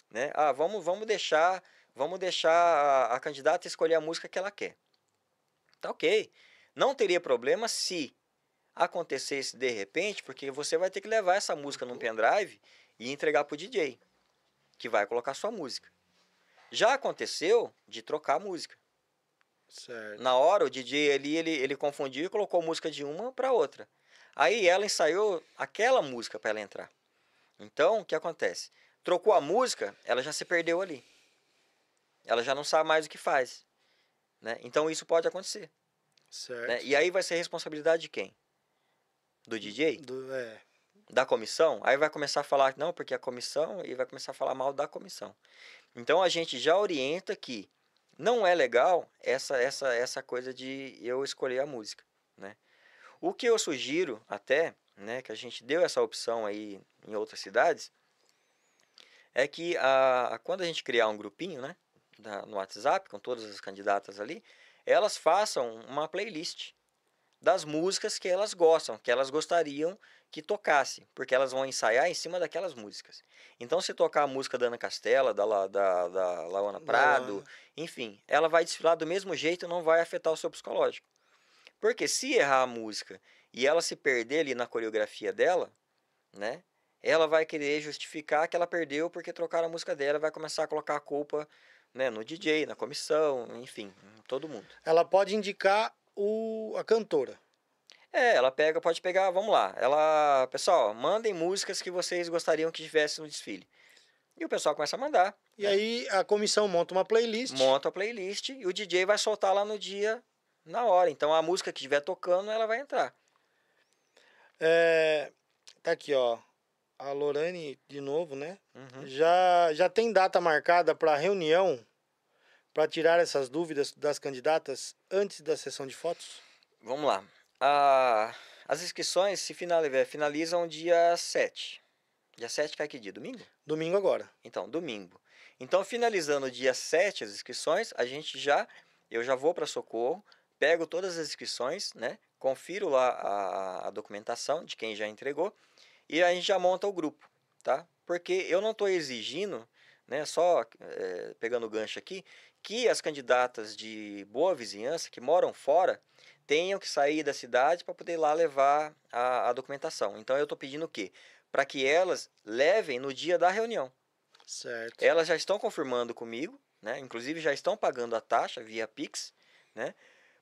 né? Ah, vamos, vamos deixar Vamos deixar a, a candidata escolher a música que ela quer. Tá ok. Não teria problema se acontecesse de repente, porque você vai ter que levar essa música num pendrive e entregar pro DJ, que vai colocar sua música. Já aconteceu de trocar a música. Certo. Na hora, o DJ ali, ele, ele confundiu e colocou música de uma para outra. Aí ela ensaiou aquela música para ela entrar. Então, o que acontece? Trocou a música, ela já se perdeu ali ela já não sabe mais o que faz. Né? Então isso pode acontecer. Né? Certo. Né? E aí vai ser responsabilidade de quem? Do DJ? Do, é. Da comissão? Aí vai começar a falar, não, porque a é comissão, e vai começar a falar mal da comissão. Então a gente já orienta que não é legal essa, essa, essa coisa de eu escolher a música. Né? O que eu sugiro até, né, que a gente deu essa opção aí em outras cidades, é que a, a quando a gente criar um grupinho, né? da, no WhatsApp, com todas as candidatas ali, elas façam uma playlist das músicas que elas gostam, que elas gostariam que tocasse, porque elas vão ensaiar em cima daquelas músicas. Então, se tocar a música da Ana Castela, da, La, da, da Laona Prado, enfim, ela vai desfilar do mesmo jeito, e não vai afetar o seu psicológico. Porque se errar a música e ela se perder ali na coreografia dela, né? Ela vai querer justificar que ela perdeu porque trocaram a música dela, vai começar a colocar a culpa né, no DJ, na comissão, enfim, todo mundo. Ela pode indicar o, a cantora. É, ela pega, pode pegar, vamos lá. Ela, pessoal, mandem músicas que vocês gostariam que tivesse no desfile. E o pessoal começa a mandar. E né? aí a comissão monta uma playlist. Monta a playlist e o DJ vai soltar lá no dia, na hora. Então a música que estiver tocando, ela vai entrar. É, tá aqui, ó a Lorane de novo, né? Uhum. Já, já tem data marcada para reunião para tirar essas dúvidas das candidatas antes da sessão de fotos? Vamos lá. Ah, as inscrições se eh, finalizam dia 7. Dia 7 cai é que dia? Domingo? Domingo agora. Então, domingo. Então, finalizando dia 7 as inscrições, a gente já, eu já vou para Socorro, pego todas as inscrições, né? Confiro lá a, a documentação de quem já entregou e a gente já monta o grupo, tá? Porque eu não estou exigindo, né, só é, pegando o gancho aqui, que as candidatas de boa vizinhança, que moram fora, tenham que sair da cidade para poder lá levar a, a documentação. Então eu estou pedindo o quê? Para que elas levem no dia da reunião. Certo. Elas já estão confirmando comigo, né? Inclusive já estão pagando a taxa via Pix, né?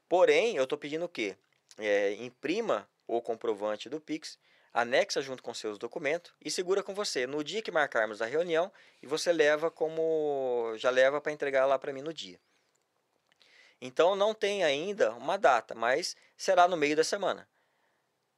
Porém, eu estou pedindo o quê? É, imprima o comprovante do Pix anexa junto com seus documentos e segura com você no dia que marcarmos a reunião e você leva como já leva para entregar lá para mim no dia. Então não tem ainda uma data, mas será no meio da semana.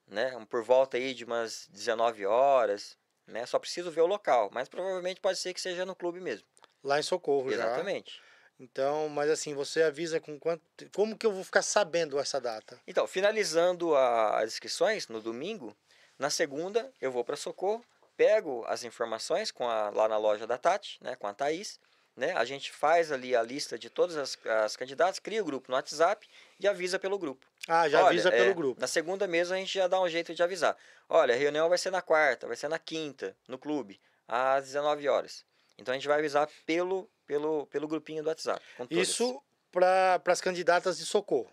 Né? Por volta aí de umas 19 horas, né? Só preciso ver o local, mas provavelmente pode ser que seja no clube mesmo. Lá em Socorro Exatamente. já. Exatamente. Então, mas assim, você avisa com quanto. Como que eu vou ficar sabendo essa data? Então, finalizando a, as inscrições no domingo, na segunda, eu vou para Socorro, pego as informações com a, lá na loja da Tati, né, com a Thaís, né? A gente faz ali a lista de todas as, as candidatas, cria o grupo no WhatsApp e avisa pelo grupo. Ah, já Olha, avisa é, pelo grupo. Na segunda mesmo a gente já dá um jeito de avisar. Olha, a reunião vai ser na quarta, vai ser na quinta, no clube, às 19 horas. Então a gente vai avisar pelo, pelo, pelo grupinho do WhatsApp. Isso para as candidatas de socorro?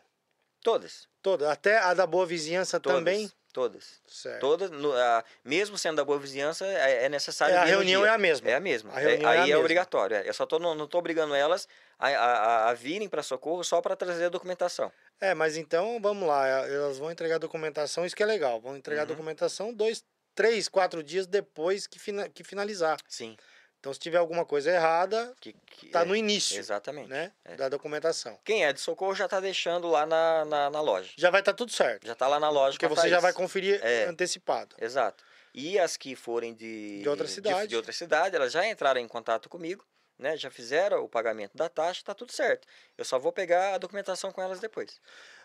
Todas. Todas. Até a da Boa Vizinhança todas. também? Todas. Certo. Todas, no, a, mesmo sendo da boa vizinhança, é, é necessário. É, a reunião dia. é a mesma. É a mesma. A é, aí é, é obrigatório. É. Eu só tô, não estou obrigando elas a, a, a virem para socorro só para trazer a documentação. É, mas então, vamos lá, é, elas vão entregar a documentação, isso que é legal. Vão entregar uhum. a documentação dois, três, quatro dias depois que, fina, que finalizar. Sim. Então, se tiver alguma coisa errada, que, que tá é, no início. Exatamente. Né, é. Da documentação. Quem é de socorro já tá deixando lá na, na, na loja. Já vai estar tá tudo certo. Já tá lá na loja. Porque você já vai conferir é. antecipado. Exato. E as que forem de, de outra cidade. De, de outra cidade, elas já entraram em contato comigo. Né, já fizeram o pagamento da taxa, tá tudo certo. Eu só vou pegar a documentação com elas depois.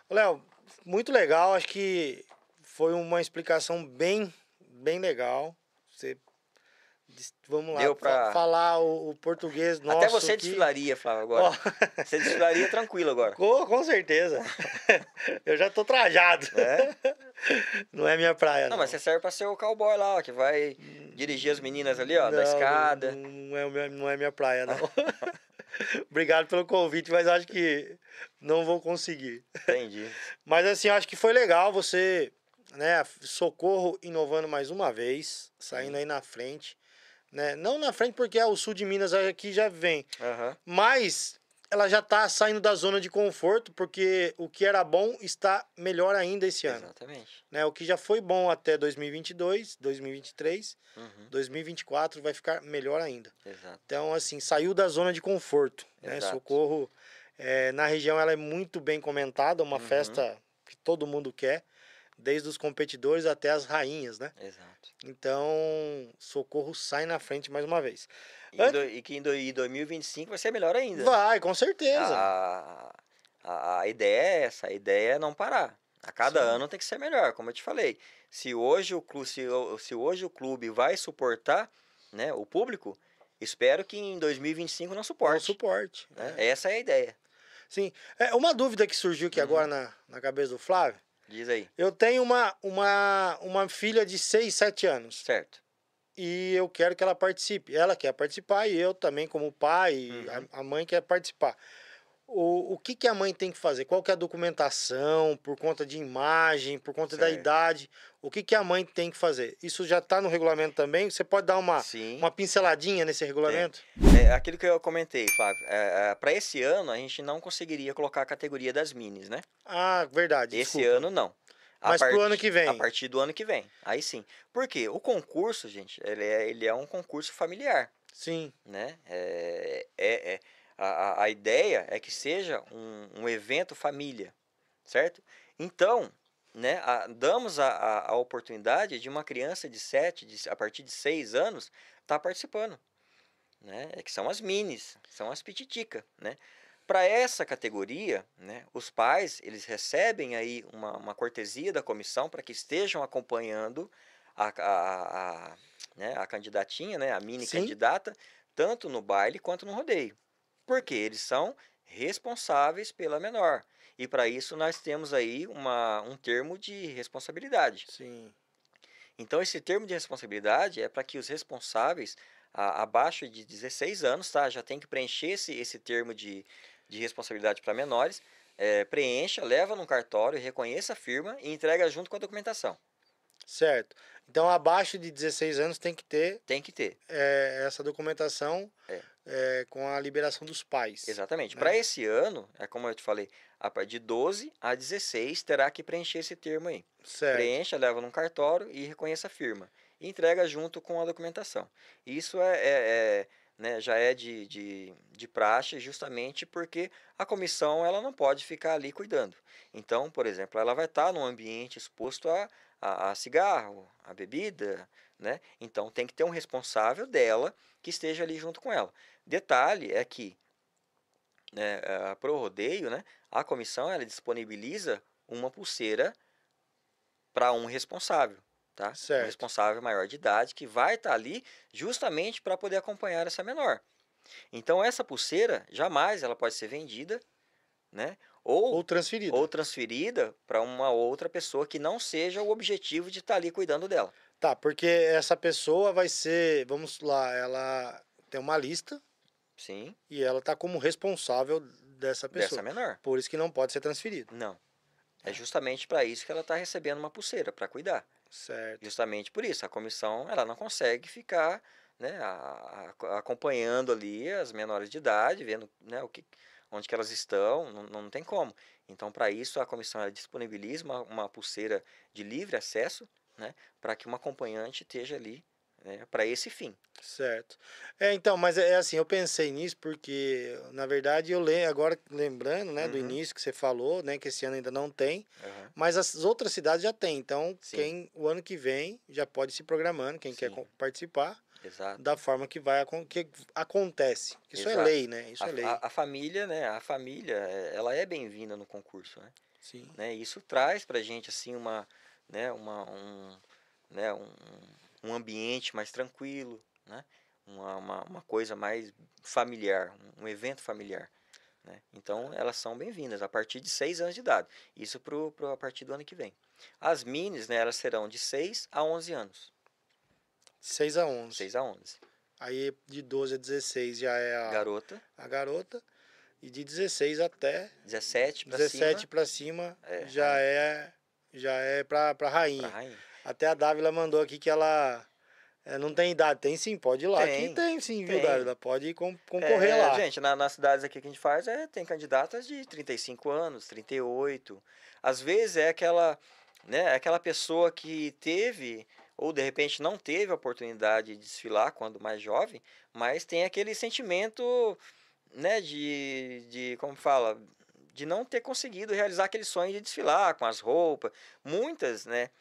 Léo, muito legal, acho que foi uma explicação bem, bem legal. Você vamos lá, pra... falar o, o, português nosso. Até você desfilaria, Flávio, agora. Oh. [laughs] Você desfilaria tranquilo agora. Com, com certeza. [laughs] Eu já tô trajado. É? [laughs] Não é minha praia. Não, não, mas você serve pra ser o cowboy lá, ó, que vai dirigir as meninas ali, ó, não, da escada. Não é, meu, não é minha praia, não. Obrigado pelo convite, mas acho que não vou conseguir. Entendi. Mas assim, acho que foi legal você, né, Socorro inovando mais uma vez, saindo aí na frente. Né? Não na frente, porque é o sul de Minas aqui é já vem. Uhum. Mas ela já está saindo da zona de conforto, porque o que era bom está melhor ainda esse ano. Exatamente. Né? O que já foi bom até 2022, 2023, uhum. 2024 vai ficar melhor ainda. Exato. Então, assim, saiu da zona de conforto. Né? Socorro, é, na região, ela é muito bem comentada, uma uhum. festa que todo mundo quer desde os competidores até as rainhas, né? Exato. Então, Socorro sai na frente mais uma vez. E, do, e que em, em 2025 vai ser melhor ainda. Vai, com certeza. A, a, a ideia é essa, a ideia é não parar. A cada Sim. ano tem que ser melhor, como eu te falei. Se hoje o clube, se, se hoje o clube vai suportar né, o público, espero que em 2025 não suporte. Não suporte. Né? É. Essa é a ideia. Sim. É, uma dúvida que surgiu aqui uhum. agora na, na cabeça do Flávio Diz aí. Eu tenho uma, uma, uma filha de 6, 7 anos. Certo. E eu quero que ela participe. Ela quer participar e eu também, como pai, uhum. a, a mãe quer participar o, o que, que a mãe tem que fazer? Qual que é a documentação, por conta de imagem, por conta certo. da idade? O que, que a mãe tem que fazer? Isso já está no regulamento também? Você pode dar uma, uma pinceladinha nesse regulamento? É, é aquilo que eu comentei, Fábio. É, é Para esse ano, a gente não conseguiria colocar a categoria das minis, né? Ah, verdade. Desculpa. Esse ano, não. A Mas pro ano que vem. A partir do ano que vem. Aí sim. Por quê? O concurso, gente, ele é, ele é um concurso familiar. Sim. Né? é, é, é a, a, a ideia é que seja um, um evento família, certo? Então, né, a, damos a, a, oportunidade de uma criança de 7, de, a partir de 6 anos, estar tá participando. Né? É que são as minis, são as pititica, né? Para essa categoria, né, os pais eles recebem aí uma, uma cortesia da comissão para que estejam acompanhando a, a, a, né, a candidatinha, né, a mini Sim. candidata, tanto no baile quanto no rodeio porque eles são responsáveis pela menor. E para isso nós temos aí uma, um termo de responsabilidade. Sim. Então esse termo de responsabilidade é para que os responsáveis a, abaixo de 16 anos, tá, já tem que preencher esse, esse termo de, de responsabilidade para menores, é, preencha, leva num cartório, reconheça a firma e entrega junto com a documentação. Certo. Então, abaixo de 16 anos tem que ter. Tem que ter. É, essa documentação é é, com a liberação dos pais. Exatamente. Né? Para esse ano, é como eu te falei, a partir de 12 a 16 terá que preencher esse termo aí. Certo. Preencha, leva num cartório e reconheça a firma. E entrega junto com a documentação. Isso é, é, é né, já é de, de, de praxe justamente porque a comissão ela não pode ficar ali cuidando. Então, por exemplo, ela vai estar tá num ambiente exposto a, a, a cigarro, a bebida, né? Então tem que ter um responsável dela que esteja ali junto com ela. Detalhe é que né, eh, para o rodeio, né, a comissão ela disponibiliza uma pulseira para um responsável, tá? Certo. Um responsável maior de idade que vai estar tá ali justamente para poder acompanhar essa menor. Então essa pulseira jamais ela pode ser vendida, né? Ou, ou transferida. Ou transferida para uma outra pessoa que não seja o objetivo de estar tá ali cuidando dela. Tá, porque essa pessoa vai ser, vamos lá, ela tem uma lista Sim. E ela está como responsável dessa pessoa. Dessa menor. Por isso que não pode ser transferido. Não. É justamente para isso que ela está recebendo uma pulseira, para cuidar. Certo. Justamente por isso. A comissão, ela não consegue ficar né, a, a, acompanhando ali as menores de idade, vendo né, o que, onde que elas estão, não, não tem como. Então, para isso, a comissão disponibiliza uma, uma, pulseira de livre acesso, né, para que uma acompanhante esteja ali né, para esse fim. Certo. É, então, mas é, é assim, eu pensei nisso porque, na verdade, eu leio agora, lembrando, né, uhum. do início que você falou, né, que esse ano ainda não tem, uhum. mas as outras cidades já tem, então Sim. quem o ano que vem já pode se programando, quem Sim. quer participar. Exato. da forma que vai que acontece isso é Exato. é lei né isso a, é lei a, a, família né a família é, ela é bem-vinda no concurso né sim né? isso traz para gente assim uma né uma um, né um, um ambiente mais tranquilo, né? Uma, uma, uma, coisa mais familiar, um evento familiar. Né? Então, elas são bem-vindas a partir de 6 anos de idade. Isso pro, pro, a partir do ano que vem. As minis, né, elas serão de 6 a 11 anos. 6 a 11. 6 a 11. Aí, de 12 a 16 já é a... Garota. A garota. E de 16 até... 17 para cima. 17 para cima é, já, é, já é para rainha. Pra rainha. Até a Dávila mandou aqui que ela é, não tem idade. Tem sim, pode ir lá. Tem, aqui tem sim, viu, Dávila? Pode com, concorrer é, lá. Gente, na, nas cidades aqui que a gente faz, é, tem candidatas de 35 anos, 38. Às vezes é aquela, né, é aquela pessoa que teve ou de repente não teve a oportunidade de desfilar quando mais jovem, mas tem aquele sentimento, né, de, de como fala, de não ter conseguido realizar aquele sonho de desfilar com as roupas. Muitas, né,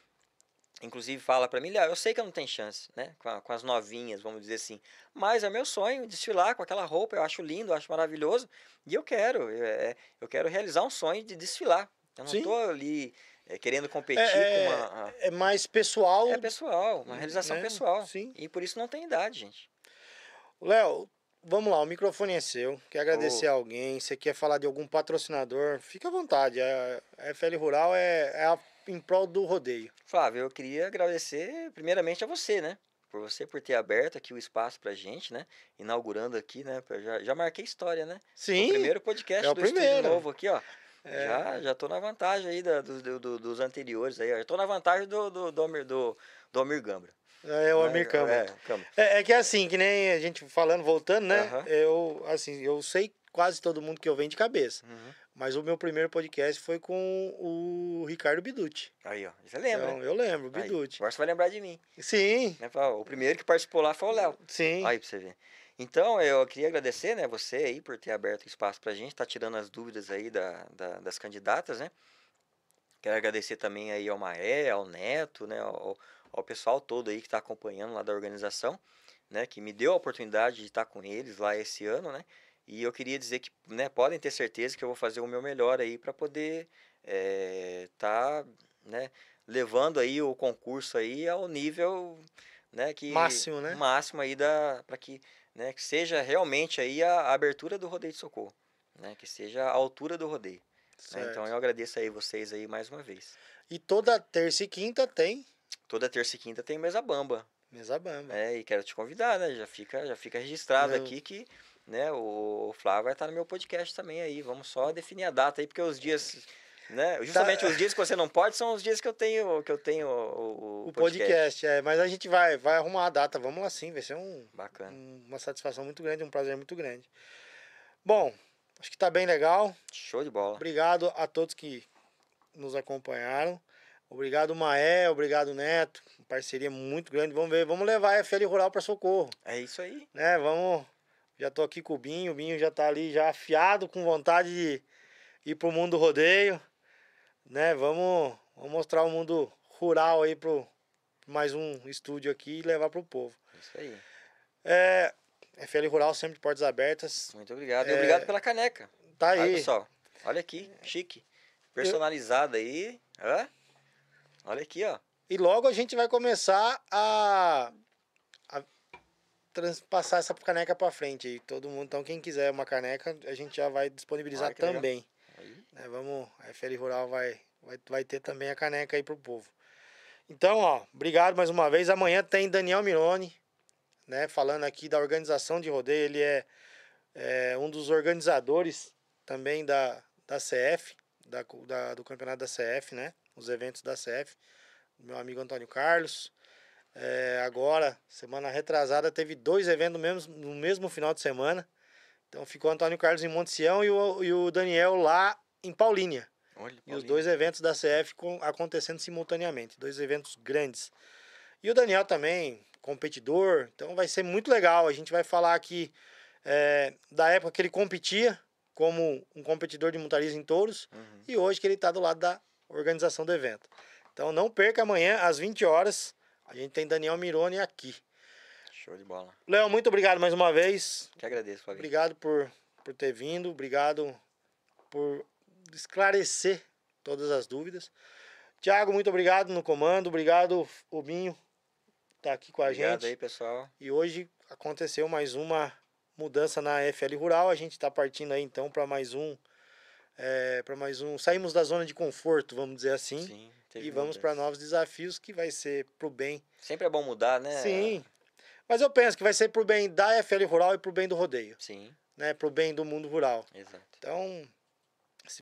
inclusive fala para mim, eu sei que eu não tenho chance, né? Com, a, com, as novinhas, vamos dizer assim. Mas é meu sonho desfilar com aquela roupa, eu acho lindo, eu acho maravilhoso, e eu quero, eu, é, eu quero realizar um sonho de desfilar. Eu não estou ali é, querendo é, competir é, com uma, É mais pessoal. É pessoal, uma né, realização né, pessoal. Sim. E por isso não tem idade, gente. Léo, vamos lá, o microfone é seu. Quer agradecer oh. a alguém? Você quer falar de algum patrocinador? Fica à vontade. É, a FL Rural é, é a em prol do rodeio. Flávio, eu queria agradecer primeiramente a você, né? Por você por ter aberto aqui o espaço pra gente, né? Inaugurando aqui, né? Já, já marquei história, né? Sim. O primeiro podcast é o do primeiro. novo aqui, ó. É. Já, já tô na vantagem aí da, do, do, dos anteriores aí. Ó. Já tô na vantagem do, do, do, do, do Amir é, é né? Gambra. É, o Amir Câmara. É, é, é, que é assim, que nem a gente falando, voltando, né? Uhum. Eu, assim, eu sei quase todo mundo que eu venho de cabeça. Uhum. Mas o meu primeiro podcast foi com o Ricardo Biducci. Aí, ó. Você lembra? Então, né? Eu lembro, Biducci. agora você vai lembrar de mim. Sim. Né, o primeiro que participou lá foi o Léo. Sim. Aí, pra você ver. Então, eu queria agradecer, né, você aí por ter aberto espaço pra gente, tá tirando as dúvidas aí da, da das candidatas, né? Quero agradecer também aí ao Maé ao Neto, né, ao, ao pessoal todo aí que tá acompanhando lá da organização, né, que me deu a oportunidade de estar tá com eles lá esse ano, né? E eu queria dizer que, né, podem ter certeza que eu vou fazer o meu melhor aí para poder é, tá, né, levando aí o concurso aí ao nível, né, que máximo, né? Máximo aí da para que, né, que seja realmente aí a, a, abertura do rodeio de socorro, né, que seja a altura do rodeio. Né? Então eu agradeço aí vocês aí mais uma vez. E toda terça e quinta tem? Toda terça e quinta tem mesa bamba. Mesa bamba. É, e quero te convidar, né? Já fica, já fica registrado aqui que né? O Flávio vai estar no meu podcast também aí. Vamos só definir a data aí, porque os dias. Né? Justamente tá. os dias que você não pode são os dias que eu tenho que eu tenho o, o, o podcast. podcast. é, mas a gente vai vai arrumar a data, vamos lá sim, vai ser um bacana. Um, uma satisfação muito grande, um prazer muito grande. Bom, acho que tá bem legal. Show de bola. Obrigado a todos que nos acompanharam. Obrigado, Maé. Obrigado, Neto. parceria muito grande. Vamos ver. Vamos levar a FL Rural para socorro. É isso aí. Né? Vamos já tô aqui com o Binho, o Binho já tá ali já afiado com vontade de ir pro mundo rodeio, né? Vamos, vamos mostrar o mundo rural aí pro mais um estúdio aqui e levar pro povo. É isso aí. É, FL Rural sempre portas abertas. Muito obrigado. É, e obrigado pela caneca. Tá aí. Olha, pessoal, olha aqui, chique. Personalizada aí. Hã? Olha aqui, ó. E logo a gente vai começar a transpassar passar essa caneca para frente aí, todo mundo. Então, quem quiser uma caneca, a gente já vai disponibilizar ah, também. É, vamos, a FL Rural vai, vai, vai ter também a caneca aí pro povo. Então, ó, obrigado mais uma vez. Amanhã tem Daniel Mironi, né, falando aqui da organização de rodeio. Ele é, é um dos organizadores também da, da CF, da, da, do campeonato da CF, né? Os eventos da CF. Meu amigo Antônio Carlos. É, agora, semana retrasada, teve dois eventos no mesmo, no mesmo final de semana. Então ficou o Antônio Carlos em Montesião e o, e o Daniel lá em Paulínia. Olha, Paulínia. E os dois eventos da CF acontecendo simultaneamente, dois eventos grandes. E o Daniel também, competidor, então vai ser muito legal. A gente vai falar aqui é, da época que ele competia como um competidor de montarismo em touros uhum. e hoje que ele está do lado da organização do evento. Então não perca amanhã às 20 horas a gente tem Daniel Mironi aqui. Show de bola. Léo, muito obrigado mais uma vez. Que agradeço, Fabinho. Obrigado por, por ter vindo, obrigado por esclarecer todas as dúvidas. Tiago, muito obrigado no comando, obrigado, Obinho tá aqui com a obrigado gente. Obrigado aí, pessoal. E hoje aconteceu mais uma mudança na FL Rural, a gente está partindo aí então para mais um, é, para mais um, saímos da zona de conforto, vamos dizer assim. Sim e vamos para novos desafios que vai ser pro bem. Sempre é bom mudar, né? Sim. Mas eu penso que vai ser pro bem da FL Rural e pro bem do rodeio. Sim. Né, pro bem do mundo rural. Exato. Então,